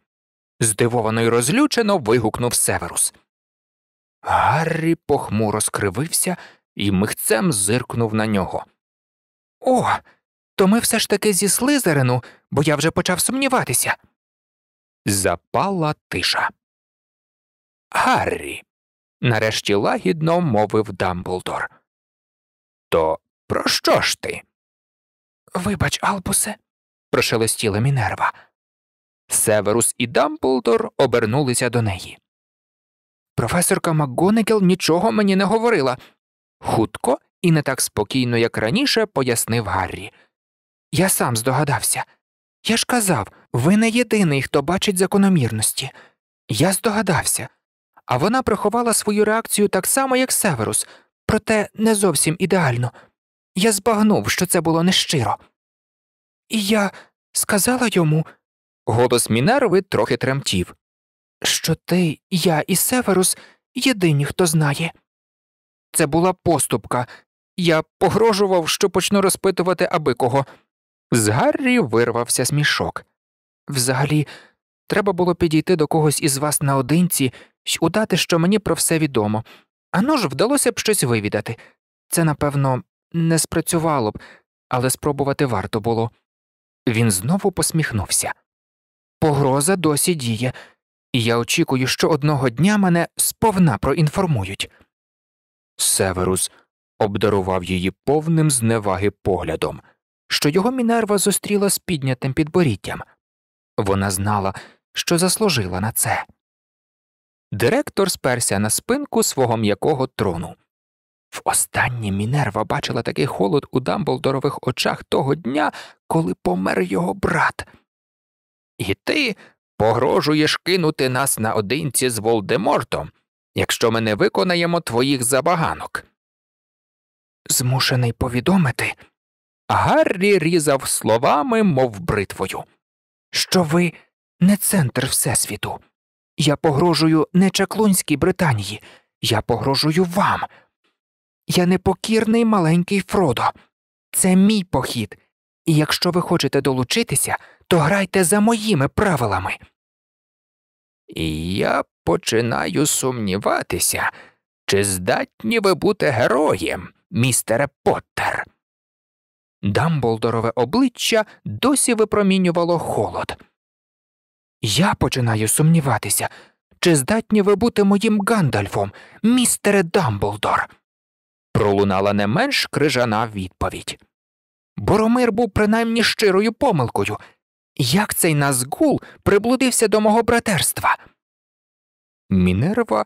здивовано й розлючено вигукнув Северус. Гаррі похмуро скривився і михцем зиркнув на нього. О, то ми все ж таки зі Слизерину, бо я вже почав сумніватися. Запала тиша. Гаррі нарешті лагідно мовив Дамблдор. То про що ж ти? Вибач, Албусе, прошелестіла Мінерва. Северус і Дамблдор обернулися до неї. Професорка МакГонегел нічого мені не говорила, хутко і не так спокійно, як раніше, пояснив Гаррі. Я сам здогадався. Я ж казав, ви не єдиний, хто бачить закономірності. Я здогадався, а вона приховала свою реакцію так само, як Северус, проте не зовсім ідеально. Я збагнув, що це було нещиро. І я сказала йому голос Мінерви трохи тремтів, що ти, я і Северус єдині, хто знає. Це була поступка. Я погрожував, що почну розпитувати аби кого. З Гаррі вирвався смішок. Взагалі, Треба було підійти до когось із вас наодинці й удати, що мені про все відомо. Ану ж, вдалося б щось вивідати. Це, напевно, не спрацювало б, але спробувати варто було. Він знову посміхнувся. Погроза досі діє, і я очікую, що одного дня мене сповна проінформують. Северус обдарував її повним зневаги поглядом, що його мінерва зустріла з піднятим підборіттям. Вона знала, що заслужила на це. Директор сперся на спинку свого м'якого трону. Востаннє Мінерва бачила такий холод у Дамблдорових очах того дня, коли помер його брат. І ти погрожуєш кинути нас наодинці з Волдемортом, якщо ми не виконаємо твоїх забаганок. Змушений повідомити. Гаррі різав словами, мов бритвою, що ви не центр Всесвіту. Я погрожую не Чаклунській Британії, я погрожую вам. Я непокірний маленький Фродо. Це мій похід, і якщо ви хочете долучитися, то грайте за моїми правилами. І я починаю сумніватися, чи здатні ви бути героєм, містере Поттер. Дамблдорове обличчя досі випромінювало холод. Я починаю сумніватися, чи здатні ви бути моїм Гандальфом, містере Дамблдор? Пролунала не менш крижана відповідь. Боромир був принаймні щирою помилкою. Як цей назгул приблудився до мого братерства? Мінерва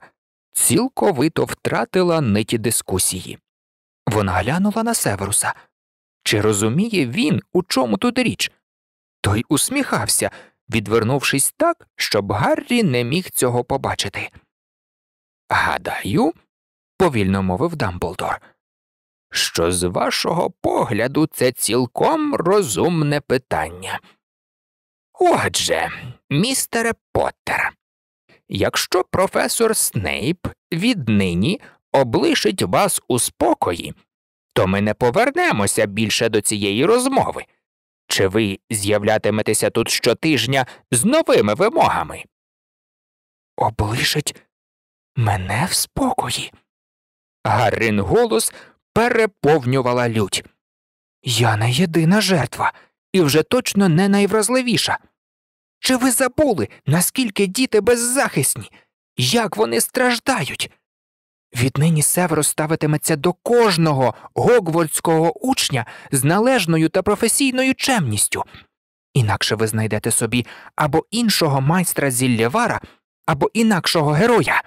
цілковито втратила ниті дискусії. Вона глянула на Северуса. Чи розуміє він, у чому тут річ? Той усміхався, відвернувшись так, щоб Гаррі не міг цього побачити. Гадаю, повільно мовив Дамблдор, що з вашого погляду це цілком розумне питання. Отже, містере Поттер, якщо професор Снейп віднині облишить вас у спокої, то ми не повернемося більше до цієї розмови. Чи ви з'являтиметеся тут щотижня з новими вимогами? Облишить мене в спокої. Гарин голос переповнювала лють. Я не єдина жертва і вже точно не найвразливіша. Чи ви забули, наскільки діти беззахисні, як вони страждають? Віднині Север ставитиметься до кожного гогвольдського учня з належною та професійною чемністю. Інакше ви знайдете собі або іншого майстра зіллєвара, або інакшого героя.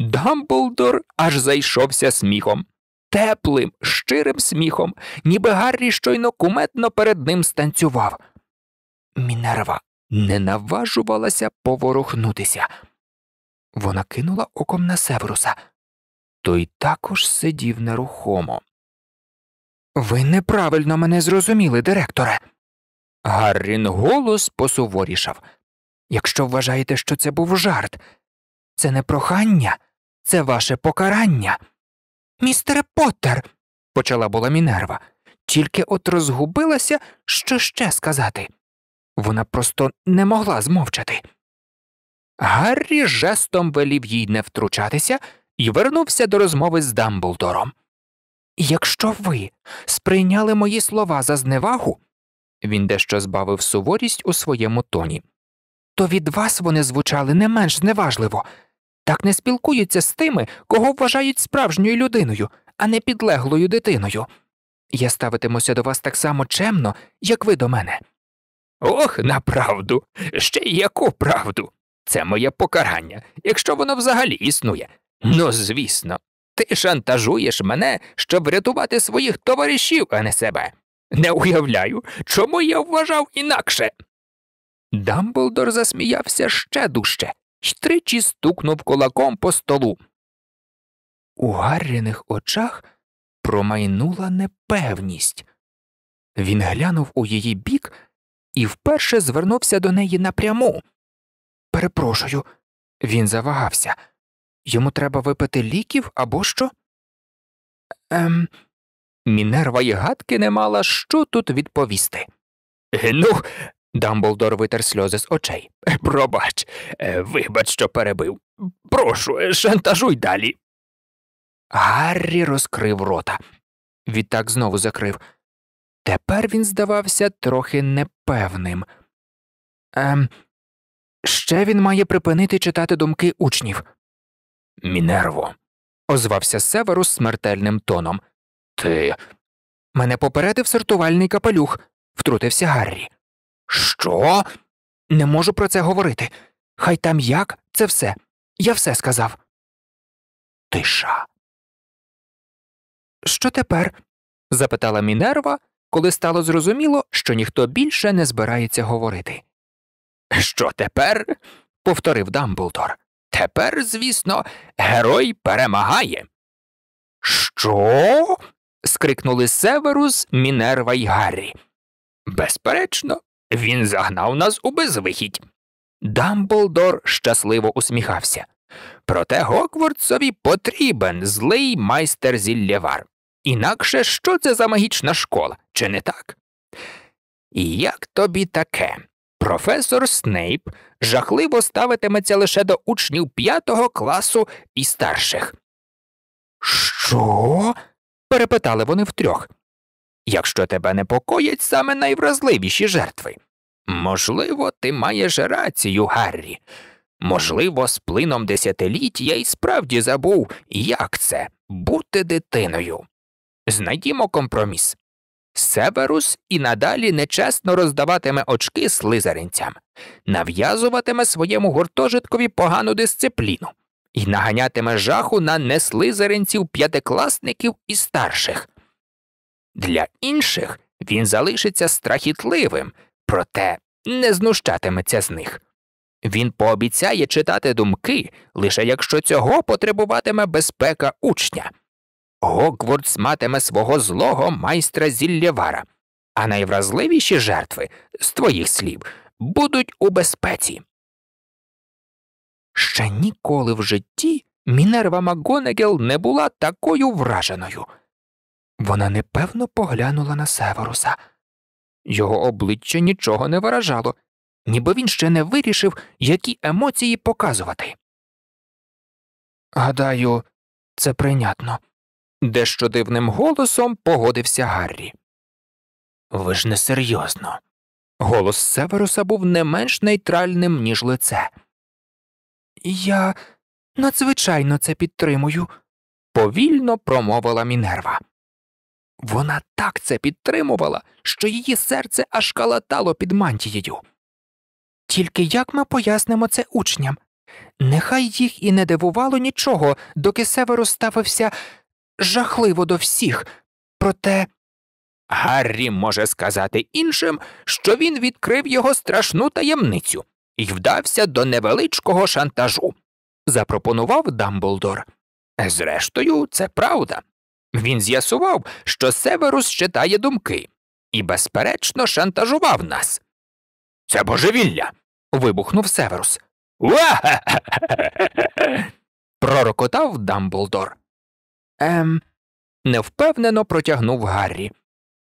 Дамблдор аж зайшовся сміхом. Теплим, щирим сміхом, ніби Гаррі щойно куметно перед ним станцював. Мінерва не наважувалася поворухнутися. Вона кинула оком на Северуса. Той також сидів нерухомо. Ви неправильно мене зрозуміли, директоре. Гаррін голос посуворішав. Якщо вважаєте, що це був жарт, це не прохання, це ваше покарання. Містере Поттер, почала була Мінерва, тільки от розгубилася, що ще сказати. Вона просто не могла змовчати. Гаррі жестом велів їй не втручатися і вернувся до розмови з Дамблдором. Якщо ви сприйняли мої слова за зневагу, він дещо збавив суворість у своєму тоні, то від вас вони звучали не менш зневажливо, так не спілкуються з тими, кого вважають справжньою людиною, а не підлеглою дитиною. Я ставитимуся до вас так само чемно, як ви до мене. Ох, на правду, ще й яку правду. Це моє покарання, якщо воно взагалі існує. Ну, звісно, ти шантажуєш мене, щоб врятувати своїх товаришів, а не себе. Не уявляю, чому я вважав інакше. Дамблдор засміявся ще дужче й тричі стукнув кулаком по столу. У Гарріних очах промайнула непевність. Він глянув у її бік і вперше звернувся до неї напряму. Перепрошую, він завагався. Йому треба випити ліків або що? Ем. Мінерва й гадки не мала, що тут відповісти. Ну, Дамблдор витер сльози з очей. Е, пробач, е, вибач, що перебив. Прошу, е, шантажуй далі. Гаррі розкрив рота. Відтак знову закрив. Тепер він здавався трохи непевним. Ем, Ще він має припинити читати думки учнів. Мінерво. озвався Северус смертельним тоном. Ти. Мене попередив сортувальний капелюх, втрутився Гаррі. Що? Не можу про це говорити. Хай там як це все. Я все сказав. Тиша. Що тепер? запитала Мінерва, коли стало зрозуміло, що ніхто більше не збирається говорити. Що тепер? повторив Дамблдор. Тепер, звісно, герой перемагає. Що? скрикнули Северус, Мінерва й Гаррі. Безперечно, він загнав нас у безвихідь. Дамблдор щасливо усміхався. Проте Гоквардсові потрібен злий майстер зіллєвар. Інакше що це за магічна школа, чи не так? як тобі таке? професор Снейп жахливо ставитиметься лише до учнів п'ятого класу і старших. Що? перепитали вони втрьох. Якщо тебе непокоять саме найвразливіші жертви. Можливо, ти маєш рацію, Гаррі. Можливо, з плином десятиліть я й справді забув, як це бути дитиною. Знайдімо компроміс. Северус і надалі нечесно роздаватиме очки слизеринцям, нав'язуватиме своєму гуртожиткові погану дисципліну і наганятиме жаху на неслизеринців п'ятикласників і старших. Для інших він залишиться страхітливим, проте не знущатиметься з них. Він пообіцяє читати думки лише якщо цього потребуватиме безпека учня. Гоквордс матиме свого злого майстра Зіллєвара, а найвразливіші жертви з твоїх слів будуть у безпеці. Ще ніколи в житті Мінерва Макгонегел не була такою враженою. Вона непевно поглянула на Северуса. Його обличчя нічого не виражало, ніби він ще не вирішив, які емоції показувати. Гадаю, це прийнятно дещо дивним голосом погодився Гаррі. Ви ж не серйозно. Голос Северуса був не менш нейтральним, ніж лице. Я надзвичайно це підтримую, повільно промовила Мінерва. Вона так це підтримувала, що її серце аж калатало під мантією. Тільки як ми пояснимо це учням? Нехай їх і не дивувало нічого, доки Северус ставився жахливо до всіх, проте Гаррі може сказати іншим, що він відкрив його страшну таємницю і вдався до невеличкого шантажу, запропонував Дамблдор. Зрештою, це правда. Він з'ясував, що Северус читає думки і, безперечно, шантажував нас. Це божевілля. вибухнув Северус. Пророкотав Дамблдор. Ем, невпевнено протягнув Гаррі.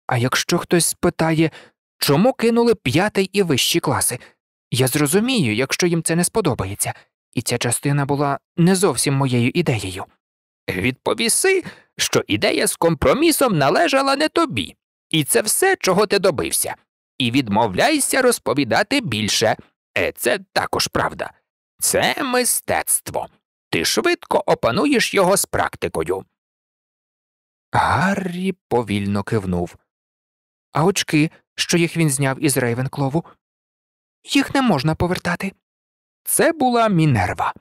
А якщо хтось спитає, чому кинули п'ятий і вищі класи? Я зрозумію, якщо їм це не сподобається, і ця частина була не зовсім моєю ідеєю. Відповіси, що ідея з компромісом належала не тобі, і це все, чого ти добився. І відмовляйся розповідати більше. Е, Це також правда. Це мистецтво ти швидко опануєш його з практикою. Гаррі повільно кивнув. А очки, що їх він зняв із Рейвенклову, їх не можна повертати. Це була мінерва.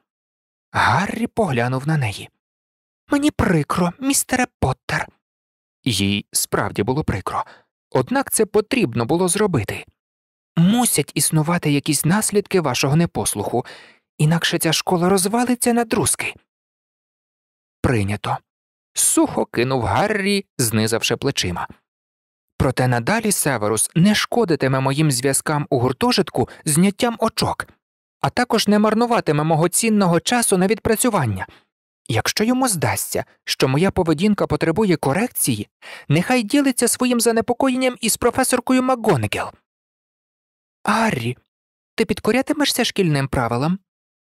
Гаррі поглянув на неї. Мені прикро, містере Поттер. Їй справді було прикро, однак це потрібно було зробити. Мусять існувати якісь наслідки вашого непослуху, інакше ця школа розвалиться на друзки. Прийнято. Сухо кинув Гаррі, знизавши плечима. Проте надалі Северус не шкодитиме моїм зв'язкам у гуртожитку зняттям очок, а також не марнуватиме мого цінного часу на відпрацювання. Якщо йому здасться, що моя поведінка потребує корекції, нехай ділиться своїм занепокоєнням із професоркою Макгонегел. Гаррі, ти підкорятимешся шкільним правилам?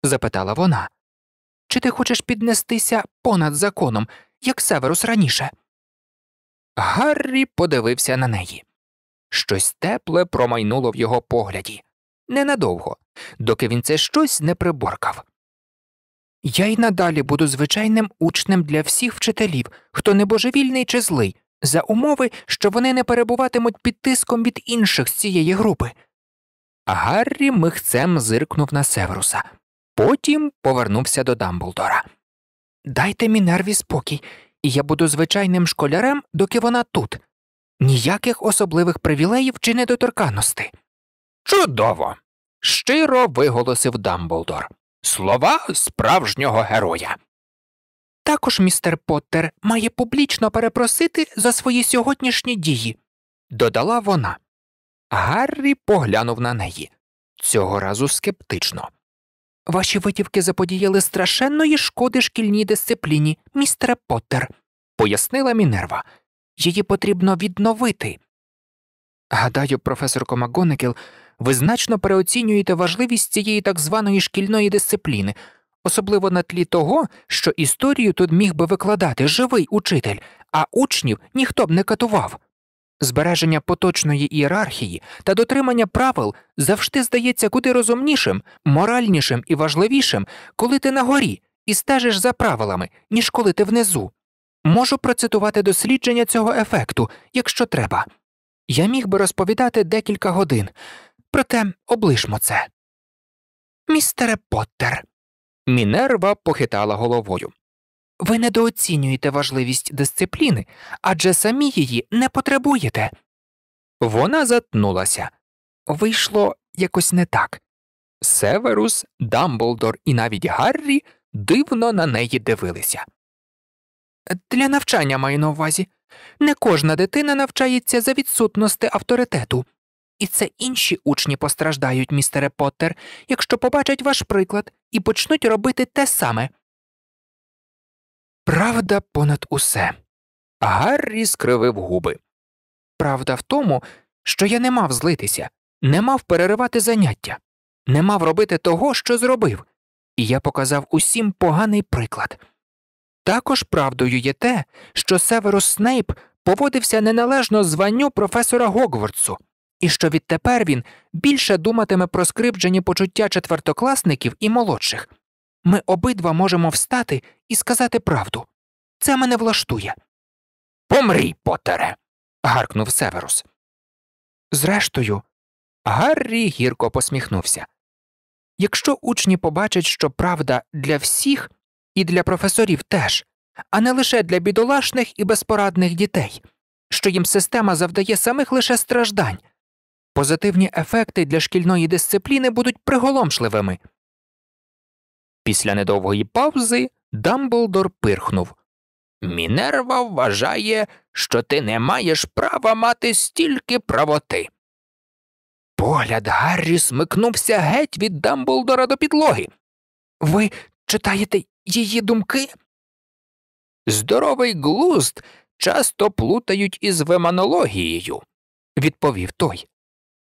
запитала вона. Чи ти хочеш піднестися понад законом, як Северус раніше? Гаррі подивився на неї. Щось тепле промайнуло в його погляді. Ненадовго, доки він це щось не приборкав. Я й надалі буду звичайним учнем для всіх вчителів, хто не божевільний чи злий, за умови, що вони не перебуватимуть під тиском від інших з цієї групи. Гаррі михцем зиркнув на Северуса. Потім повернувся до Дамблдора. Дайте Мінерві спокій, і я буду звичайним школярем, доки вона тут. Ніяких особливих привілеїв чи недоторканості. Чудово! щиро виголосив Дамблдор. Слова справжнього героя. Також містер Поттер має публічно перепросити за свої сьогоднішні дії, додала вона. Гаррі поглянув на неї цього разу скептично. Ваші витівки заподіяли страшенної шкоди шкільній дисципліні, містере Поттер, пояснила Мінерва. Її потрібно відновити. Гадаю, професорко Макгонекіл, ви значно переоцінюєте важливість цієї так званої шкільної дисципліни, особливо на тлі того, що історію тут міг би викладати живий учитель, а учнів ніхто б не катував. Збереження поточної ієрархії та дотримання правил завжди здається куди розумнішим, моральнішим і важливішим, коли ти на горі і стежиш за правилами, ніж коли ти внизу. Можу процитувати дослідження цього ефекту, якщо треба. Я міг би розповідати декілька годин, проте облишмо це. Містере Поттер. Мінерва похитала головою. Ви недооцінюєте важливість дисципліни, адже самі її не потребуєте. Вона затнулася. Вийшло якось не так. Северус, Дамблдор і навіть Гаррі дивно на неї дивилися. Для навчання маю на увазі не кожна дитина навчається за відсутності авторитету, і це інші учні постраждають, містере Поттер, якщо побачать ваш приклад і почнуть робити те саме. Правда понад усе. Гаррі скривив губи. Правда в тому, що я не мав злитися, не мав переривати заняття, не мав робити того, що зробив, і я показав усім поганий приклад. Також правдою є те, що Северус Снейп поводився неналежно званню професора Гогвардсу, і що відтепер він більше думатиме про скрипджені почуття четвертокласників і молодших, ми обидва можемо встати і сказати правду. Це мене влаштує. Помрій, Поттере. гаркнув Северус. Зрештою, Гаррі гірко посміхнувся. Якщо учні побачать, що правда для всіх і для професорів теж, а не лише для бідолашних і безпорадних дітей, що їм система завдає самих лише страждань, позитивні ефекти для шкільної дисципліни будуть приголомшливими. Після недовгої паузи Дамблдор пирхнув Мінерва вважає, що ти не маєш права мати стільки правоти. Погляд Гаррі смикнувся геть від Дамблдора до підлоги. Ви читаєте її думки? Здоровий глузд часто плутають із веманологією, відповів той.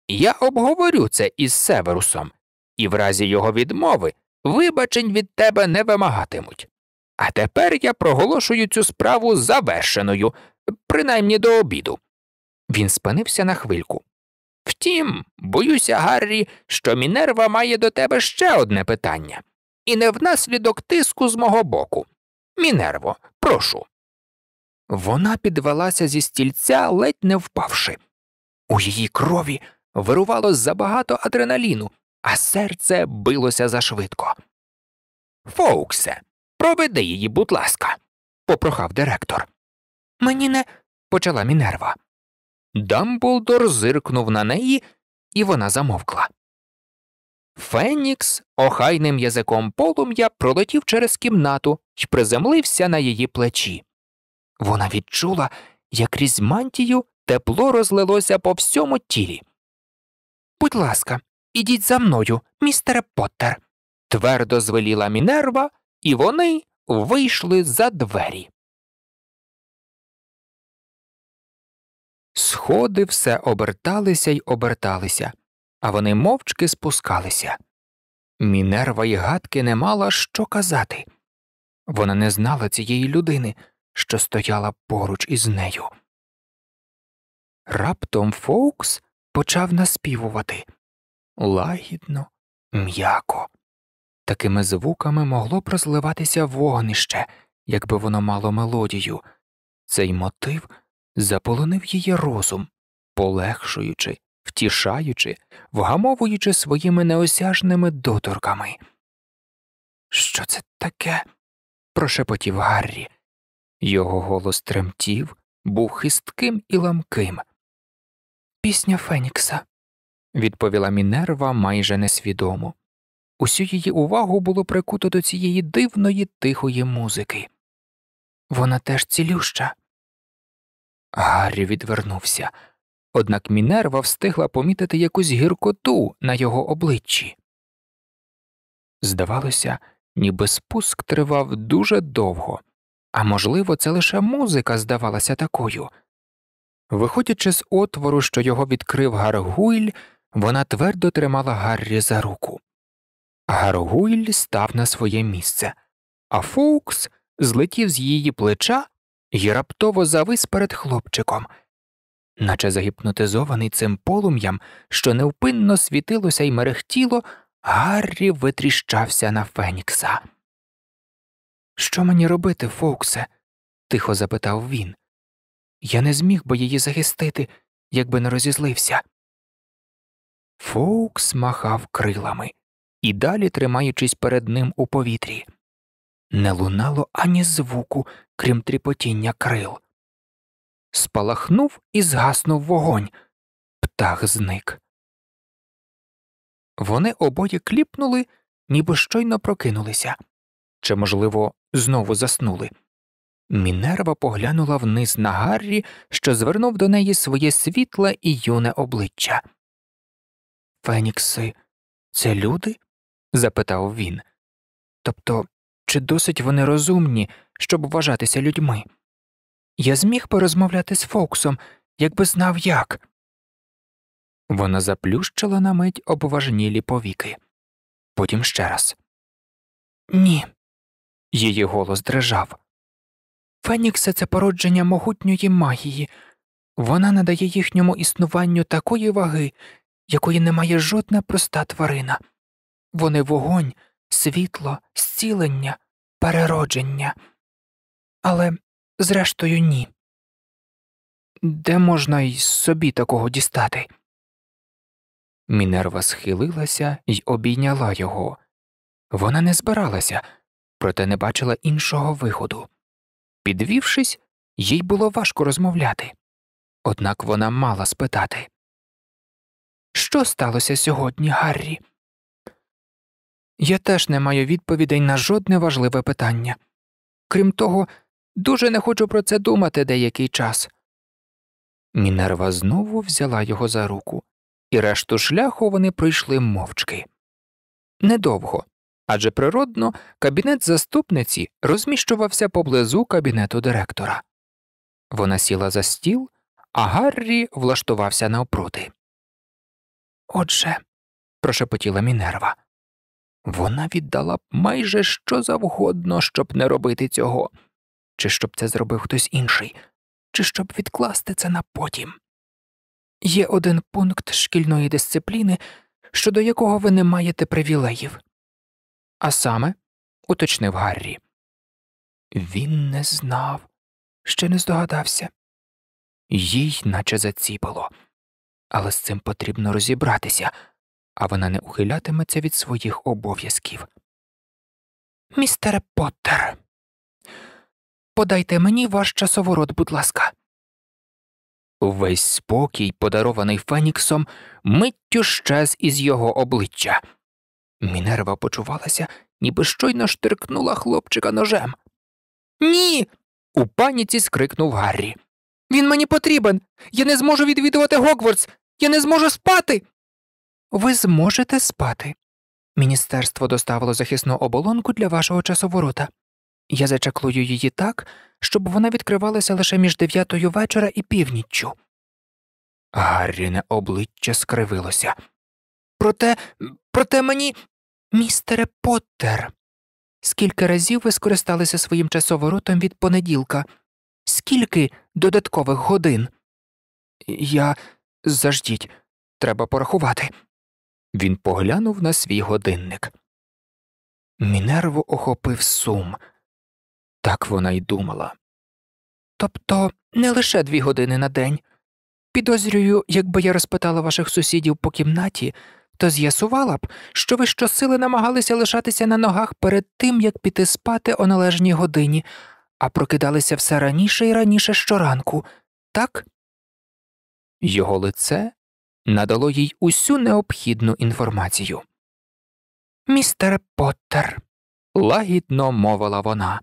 Я обговорю це із Северусом, і в разі його відмови вибачень від тебе не вимагатимуть. А тепер я проголошую цю справу завершеною, принаймні до обіду. Він спинився на хвильку. Втім, боюся, Гаррі, що Мінерва має до тебе ще одне питання, і не внаслідок тиску з мого боку. Мінерво, прошу. Вона підвелася зі стільця, ледь не впавши. У її крові вирувало забагато адреналіну, а серце билося зашвидко. Фоуксе, проведи її, будь ласка, попрохав директор. Мені не почала Мінерва. Дамблдор зиркнув на неї, і вона замовкла. Фенікс охайним язиком полум'я пролетів через кімнату і приземлився на її плечі. Вона відчула, як крізь мантію тепло розлилося по всьому тілі. Будь ласка, ідіть за мною, містере Поттер, твердо звеліла Мінерва, і вони вийшли за двері. Сходи все оберталися й оберталися, а вони мовчки спускалися. Мінерва й гадки не мала що казати. Вона не знала цієї людини, що стояла поруч із нею. Раптом Фоукс почав наспівувати лагідно, м'яко. Такими звуками могло б розливатися вогнище, якби воно мало мелодію. Цей мотив заполонив її розум, полегшуючи, втішаючи, вгамовуючи своїми неосяжними доторками. Що це таке? прошепотів Гаррі. Його голос тремтів, був хистким і ламким. Пісня Фенікса відповіла Мінерва майже несвідомо. Усю її увагу було прикуто до цієї дивної тихої музики. Вона теж цілюща. Гаррі відвернувся, однак Мінерва встигла помітити якусь гіркоту на його обличчі. Здавалося, ніби спуск тривав дуже довго, а можливо, це лише музика здавалася такою. Виходячи з отвору, що його відкрив гаргуйль. Вона твердо тримала Гаррі за руку. Гаргуйль став на своє місце, а Фукс злетів з її плеча і раптово завис перед хлопчиком, наче загіпнотизований цим полум'ям, що невпинно світилося й мерехтіло, Гаррі витріщався на Фенікса. Що мені робити, Фоуксе? тихо запитав він. Я не зміг би її захистити, якби не розізлився. Фоукс махав крилами і далі тримаючись перед ним у повітрі. Не лунало ані звуку, крім тріпотіння крил. Спалахнув і згаснув вогонь. Птах зник. Вони обоє кліпнули, ніби щойно прокинулися, чи, можливо, знову заснули. Мінерва поглянула вниз на Гаррі, що звернув до неї своє світле і юне обличчя. Фенікси це люди? запитав він. Тобто, чи досить вони розумні, щоб вважатися людьми? Я зміг би розмовляти з Фоксом, якби знав як. Вона заплющила на мить обважнілі повіки. Потім ще раз. Ні. Її голос дрижав. Фенікси це породження могутньої магії. Вона надає їхньому існуванню такої ваги, якої не має жодна проста тварина вони вогонь, світло, зцілення, переродження. Але, зрештою, ні. Де можна й собі такого дістати? Мінерва схилилася й обійняла його. Вона не збиралася, проте не бачила іншого виходу. Підвівшись, їй було важко розмовляти, однак вона мала спитати. Що сталося сьогодні, Гаррі? Я теж не маю відповідей на жодне важливе питання. Крім того, дуже не хочу про це думати деякий час. Мінерва знову взяла його за руку, і решту шляху вони пройшли мовчки. Недовго. Адже природно кабінет заступниці розміщувався поблизу кабінету директора. Вона сіла за стіл, а Гаррі влаштувався навпроти. Отже, прошепотіла Мінерва, вона віддала б майже що завгодно, щоб не робити цього, чи щоб це зробив хтось інший, чи щоб відкласти це на потім. Є один пункт шкільної дисципліни, щодо якого ви не маєте привілеїв. А саме, уточнив Гаррі, він не знав, ще не здогадався, їй наче заціпало але з цим потрібно розібратися, а вона не ухилятиметься від своїх обов'язків. Містере Поттер, подайте мені ваш часоворот, будь ласка. Весь спокій, подарований Феніксом, миттю щез із його обличчя. Мінерва почувалася, ніби щойно штиркнула хлопчика ножем. Ні. у паніці скрикнув Гаррі. Він мені потрібен. Я не зможу відвідувати Гогвардс. Я не зможу спати. Ви зможете спати. Міністерство доставило захисну оболонку для вашого часоворота. Я зачаклую її так, щоб вона відкривалася лише між дев'ятою вечора і північчю. Гарріне обличчя скривилося. Проте, проте мені, містере Поттер, скільки разів ви скористалися своїм часоворотом від понеділка. Скільки додаткових годин? Я заждіть, треба порахувати. Він поглянув на свій годинник. Мінерво охопив сум. Так вона й думала. Тобто не лише дві години на день. Підозрюю, якби я розпитала ваших сусідів по кімнаті, то з'ясувала б, що ви щосили намагалися лишатися на ногах перед тим, як піти спати о належній годині, а прокидалися все раніше і раніше щоранку, так? Його лице надало їй усю необхідну інформацію. Містере Поттер, лагідно мовила вона,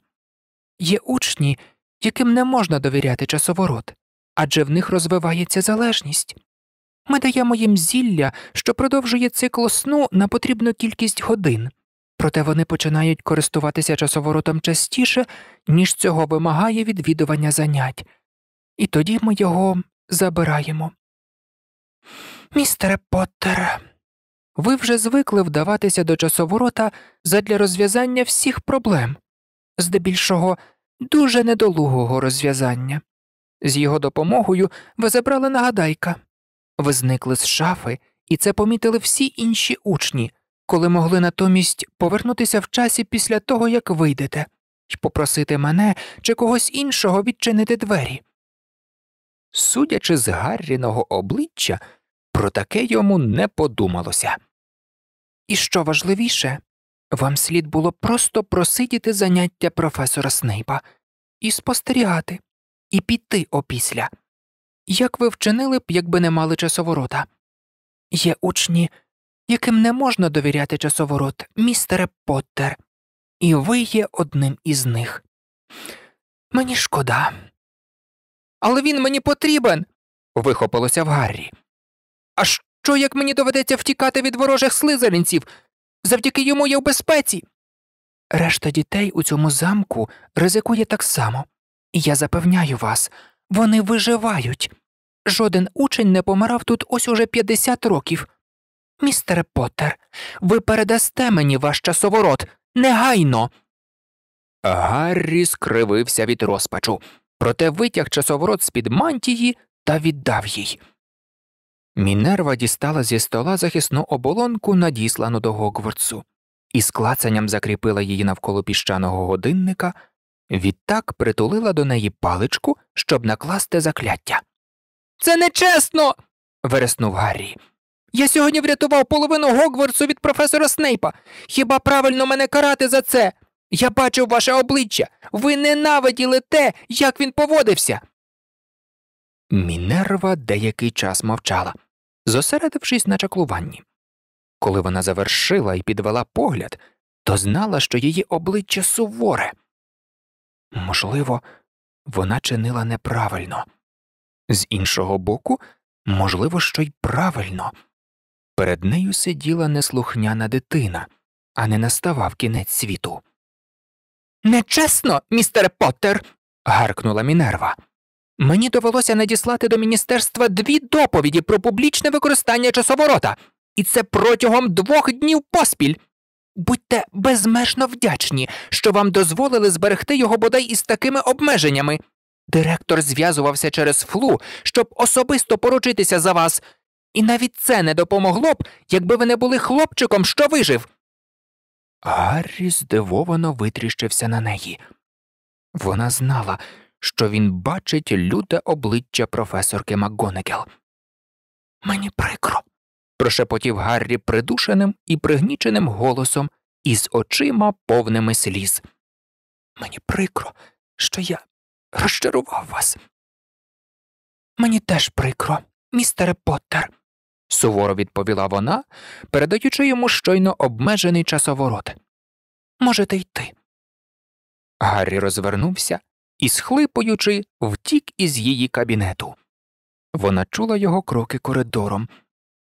є учні, яким не можна довіряти часоворот, адже в них розвивається залежність. Ми даємо їм зілля, що продовжує цикл сну на потрібну кількість годин проте вони починають користуватися часоворотом частіше, ніж цього вимагає відвідування занять, і тоді ми його забираємо. Містере Поттер, ви вже звикли вдаватися до часоворота задля розв'язання всіх проблем, здебільшого дуже недолугого розв'язання. З його допомогою ви забрали нагадайка, ви зникли з шафи, і це помітили всі інші учні коли могли натомість повернутися в часі після того, як вийдете, і попросити мене чи когось іншого відчинити двері. Судячи з Гарріного обличчя, про таке йому не подумалося. І що важливіше, вам слід було просто просидіти заняття професора Снейпа і спостерігати, і піти опісля. Як ви вчинили б, якби не мали часоворота? Є учні, яким не можна довіряти часоворот, містере Поттер, і ви є одним із них. Мені шкода. Але він мені потрібен. вихопилося в Гаррі. А що як мені доведеться втікати від ворожих слизеринців? Завдяки йому я в безпеці. Решта дітей у цьому замку ризикує так само, і я запевняю вас, вони виживають. Жоден учень не помирав тут ось уже 50 років. Містере Поттер, ви передасте мені ваш часоворот негайно. Гаррі скривився від розпачу, проте витяг часоворот з під мантії та віддав їй. Мінерва дістала зі стола захисну оболонку, надіслану до Гогвардсу, і з клацанням закріпила її навколо піщаного годинника, відтак притулила до неї паличку, щоб накласти закляття. Це нечесно. вереснув Гаррі. Я сьогодні врятував половину Гогвартсу від професора Снейпа. Хіба правильно мене карати за це? Я бачив ваше обличчя. Ви ненавиділи те, як він поводився. Мінерва деякий час мовчала, зосередившись на чаклуванні. Коли вона завершила і підвела погляд, то знала, що її обличчя суворе. Можливо, вона чинила неправильно, з іншого боку, можливо, що й правильно. Перед нею сиділа неслухняна дитина, а не наставав кінець світу. Нечесно, містер Поттер. гаркнула Мінерва. Мені довелося надіслати до міністерства дві доповіді про публічне використання часоворота, і це протягом двох днів поспіль. Будьте безмежно вдячні, що вам дозволили зберегти його бодай із такими обмеженнями. Директор зв'язувався через флу, щоб особисто поручитися за вас, і навіть це не допомогло б, якби ви не були хлопчиком, що вижив. Гаррі здивовано витріщився на неї. Вона знала, що він бачить люте обличчя професорки МакГонегел. Мені прикро. прошепотів Гаррі придушеним і пригніченим голосом із очима повними сліз. Мені прикро, що я розчарував вас. Мені теж прикро, містере Поттер суворо відповіла вона, передаючи йому щойно обмежений часоворот. Можете йти. Гаррі розвернувся і, схлипуючи, втік із її кабінету. Вона чула його кроки коридором,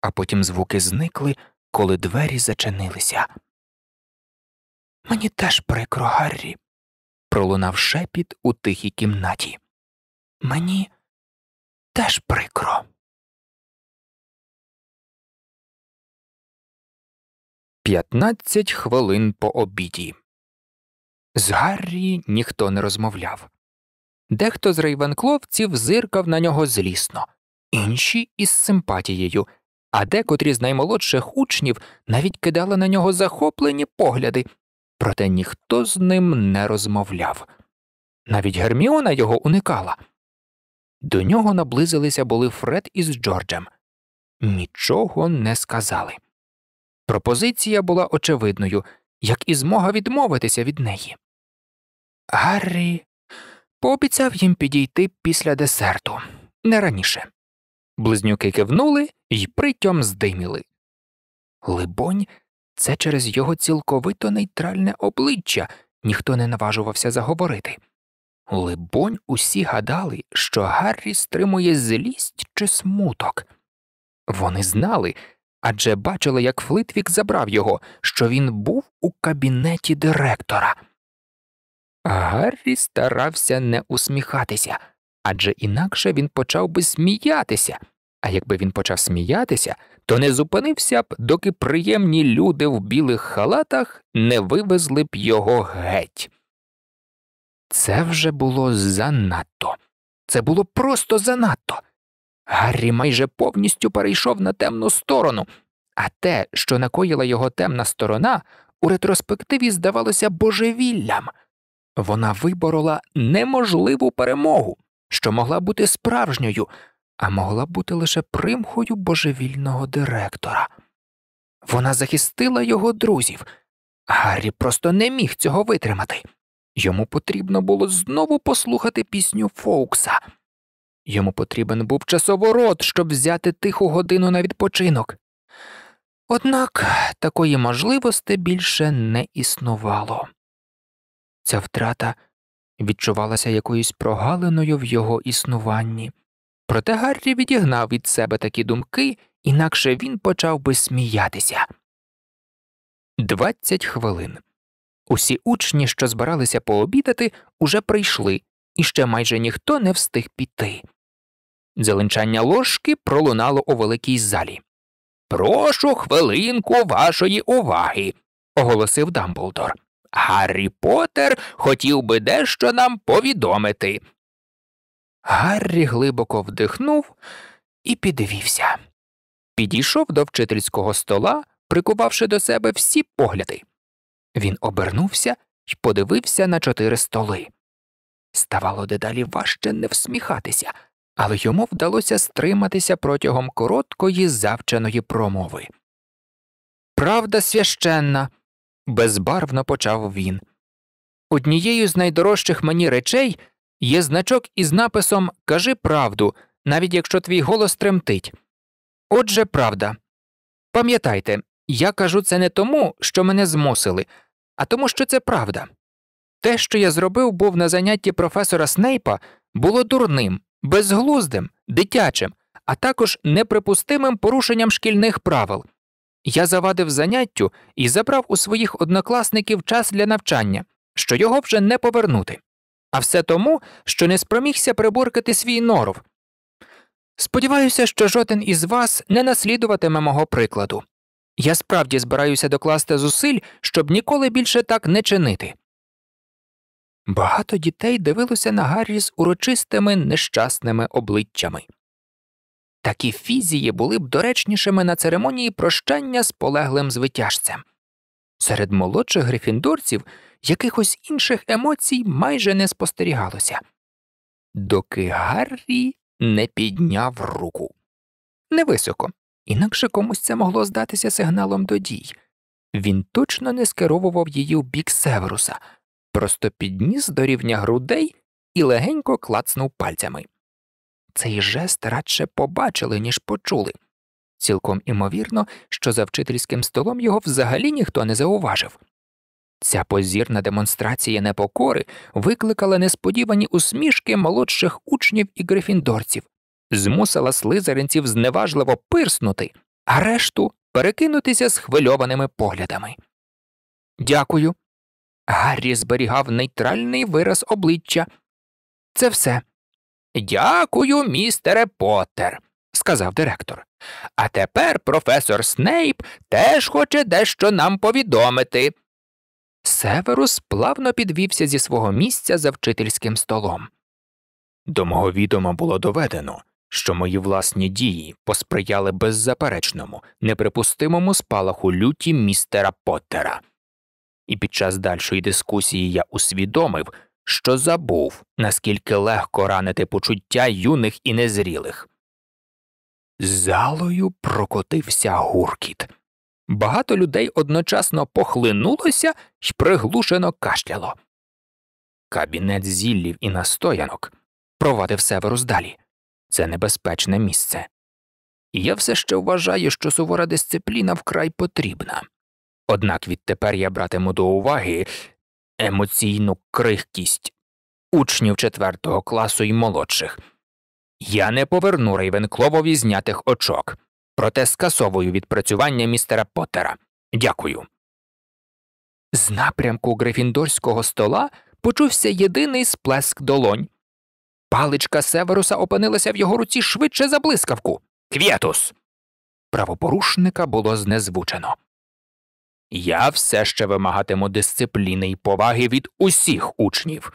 а потім звуки зникли, коли двері зачинилися. Мені теж прикро, Гаррі, пролунав шепіт у тихій кімнаті. Мені теж прикро. П'ятнадцять хвилин по обіді. З Гаррі ніхто не розмовляв. Дехто з рейвенкловців зиркав на нього злісно, інші із симпатією, а декотрі з наймолодших учнів навіть кидали на нього захоплені погляди, проте ніхто з ним не розмовляв. Навіть Герміона його уникала. До нього наблизилися були Фред із Джорджем. Нічого не сказали. Пропозиція була очевидною, як і змога відмовитися від неї. Гаррі пообіцяв їм підійти після десерту, не раніше. Близнюки кивнули і притьом здиміли. Либонь, це через його цілковито нейтральне обличчя ніхто не наважувався заговорити. Либонь, усі гадали, що Гаррі стримує злість чи смуток. Вони знали, адже бачила, як Флитвік забрав його, що він був у кабінеті директора. Гаррі старався не усміхатися, адже інакше він почав би сміятися, а якби він почав сміятися, то не зупинився б, доки приємні люди в білих халатах не вивезли б його геть. Це вже було занадто, це було просто занадто. Гаррі майже повністю перейшов на темну сторону, а те, що накоїла його темна сторона, у ретроспективі здавалося божевіллям. Вона виборола неможливу перемогу, що могла бути справжньою, а могла бути лише примхою божевільного директора. Вона захистила його друзів. Гаррі просто не міг цього витримати. Йому потрібно було знову послухати пісню Фоукса. Йому потрібен був часоворот, щоб взяти тиху годину на відпочинок. Однак такої можливості більше не існувало. Ця втрата відчувалася якоюсь прогалиною в його існуванні, проте Гаррі відігнав від себе такі думки, інакше він почав би сміятися. Двадцять хвилин. Усі учні, що збиралися пообідати, уже прийшли, і ще майже ніхто не встиг піти. Зеленчання ложки пролунало у великій залі. Прошу хвилинку вашої уваги, оголосив Дамблдор. Гаррі Поттер хотів би дещо нам повідомити. Гаррі глибоко вдихнув і підвівся. Підійшов до вчительського стола, прикувавши до себе всі погляди. Він обернувся і подивився на чотири столи. Ставало дедалі важче не всміхатися але йому вдалося стриматися протягом короткої завченої промови. Правда священна, безбарвно почав він. Однією з найдорожчих мені речей є значок із написом Кажи правду, навіть якщо твій голос тремтить. Отже, правда. Пам'ятайте, я кажу це не тому, що мене змусили, а тому, що це правда. Те, що я зробив, був на занятті професора Снейпа, було дурним, безглуздим, дитячим, а також неприпустимим порушенням шкільних правил. Я завадив заняттю і забрав у своїх однокласників час для навчання, що його вже не повернути, а все тому, що не спромігся приборкати свій норов. Сподіваюся, що жоден із вас не наслідуватиме мого прикладу. Я справді збираюся докласти зусиль, щоб ніколи більше так не чинити. Багато дітей дивилося на Гаррі з урочистими нещасними обличчями. Такі фізії були б доречнішими на церемонії прощання з полеглим звитяжцем. Серед молодших грифіндорців якихось інших емоцій майже не спостерігалося, доки Гаррі не підняв руку. Невисоко, інакше комусь це могло здатися сигналом до дій. Він точно не скеровував її в бік Северуса просто підніс до рівня грудей і легенько клацнув пальцями. Цей жест радше побачили, ніж почули. Цілком імовірно, що за вчительським столом його взагалі ніхто не зауважив. Ця позірна демонстрація непокори викликала несподівані усмішки молодших учнів і грифіндорців, змусила слизеринців зневажливо пирснути, а решту перекинутися схвильованими поглядами. Дякую, Гаррі зберігав нейтральний вираз обличчя. Це все. Дякую, містере Поттер», – сказав директор. А тепер професор Снейп теж хоче дещо нам повідомити. Северус плавно підвівся зі свого місця за вчительським столом. До мого відома було доведено, що мої власні дії посприяли беззаперечному, неприпустимому спалаху люті містера Поттера і під час дальшої дискусії я усвідомив, що забув, наскільки легко ранити почуття юних і незрілих. Залою прокотився гуркіт. Багато людей одночасно похлинулося й приглушено кашляло. Кабінет зіллів і настоянок провадив Северус далі. Це небезпечне місце. я все ще вважаю, що сувора дисципліна вкрай потрібна. Однак відтепер я братиму до уваги емоційну крихкість учнів четвертого класу і молодших. Я не поверну Рейвенкловові знятих очок, проте скасовую відпрацювання містера Поттера. Дякую. З напрямку Грифіндорського стола почувся єдиний сплеск долонь. Паличка Северуса опинилася в його руці швидше за блискавку. Квєтус! Правопорушника було знезвучено я все ще вимагатиму дисципліни й поваги від усіх учнів.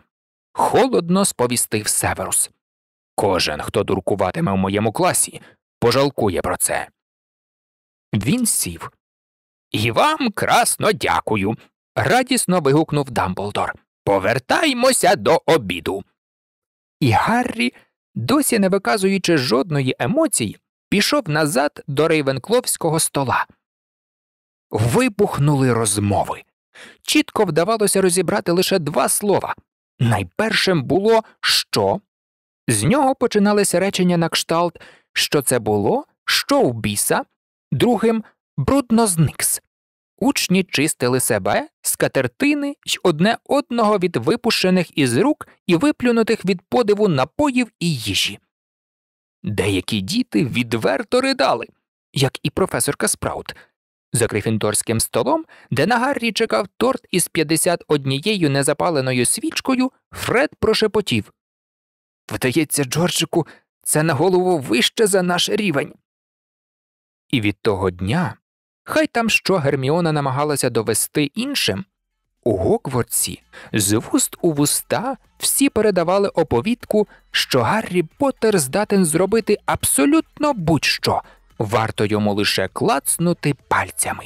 Холодно сповістив Северус. Кожен, хто дуркуватиме в моєму класі, пожалкує про це. Він сів. І вам красно дякую. радісно вигукнув Дамблдор. Повертаймося до обіду. І Гаррі, досі не виказуючи жодної емоції, пішов назад до рейвенкловського стола. Вибухнули розмови. Чітко вдавалося розібрати лише два слова. Найпершим було що. З нього починалися речення на кшталт, що це було, що у біса, другим брудно зникс. Учні чистили себе з катертини й одне одного від випущених із рук і виплюнутих від подиву напоїв і їжі. Деякі діти відверто ридали, як і професорка Спраут. За крифіндорським столом, де на Гаррі чекав торт із 51 незапаленою свічкою, Фред прошепотів. Вдається, Джорджику, це на голову вище за наш рівень. І від того дня хай там що Герміона намагалася довести іншим. У Гокворці з вуст у вуста всі передавали оповідку, що Гаррі Поттер здатен зробити абсолютно будь-що. Варто йому лише клацнути пальцями.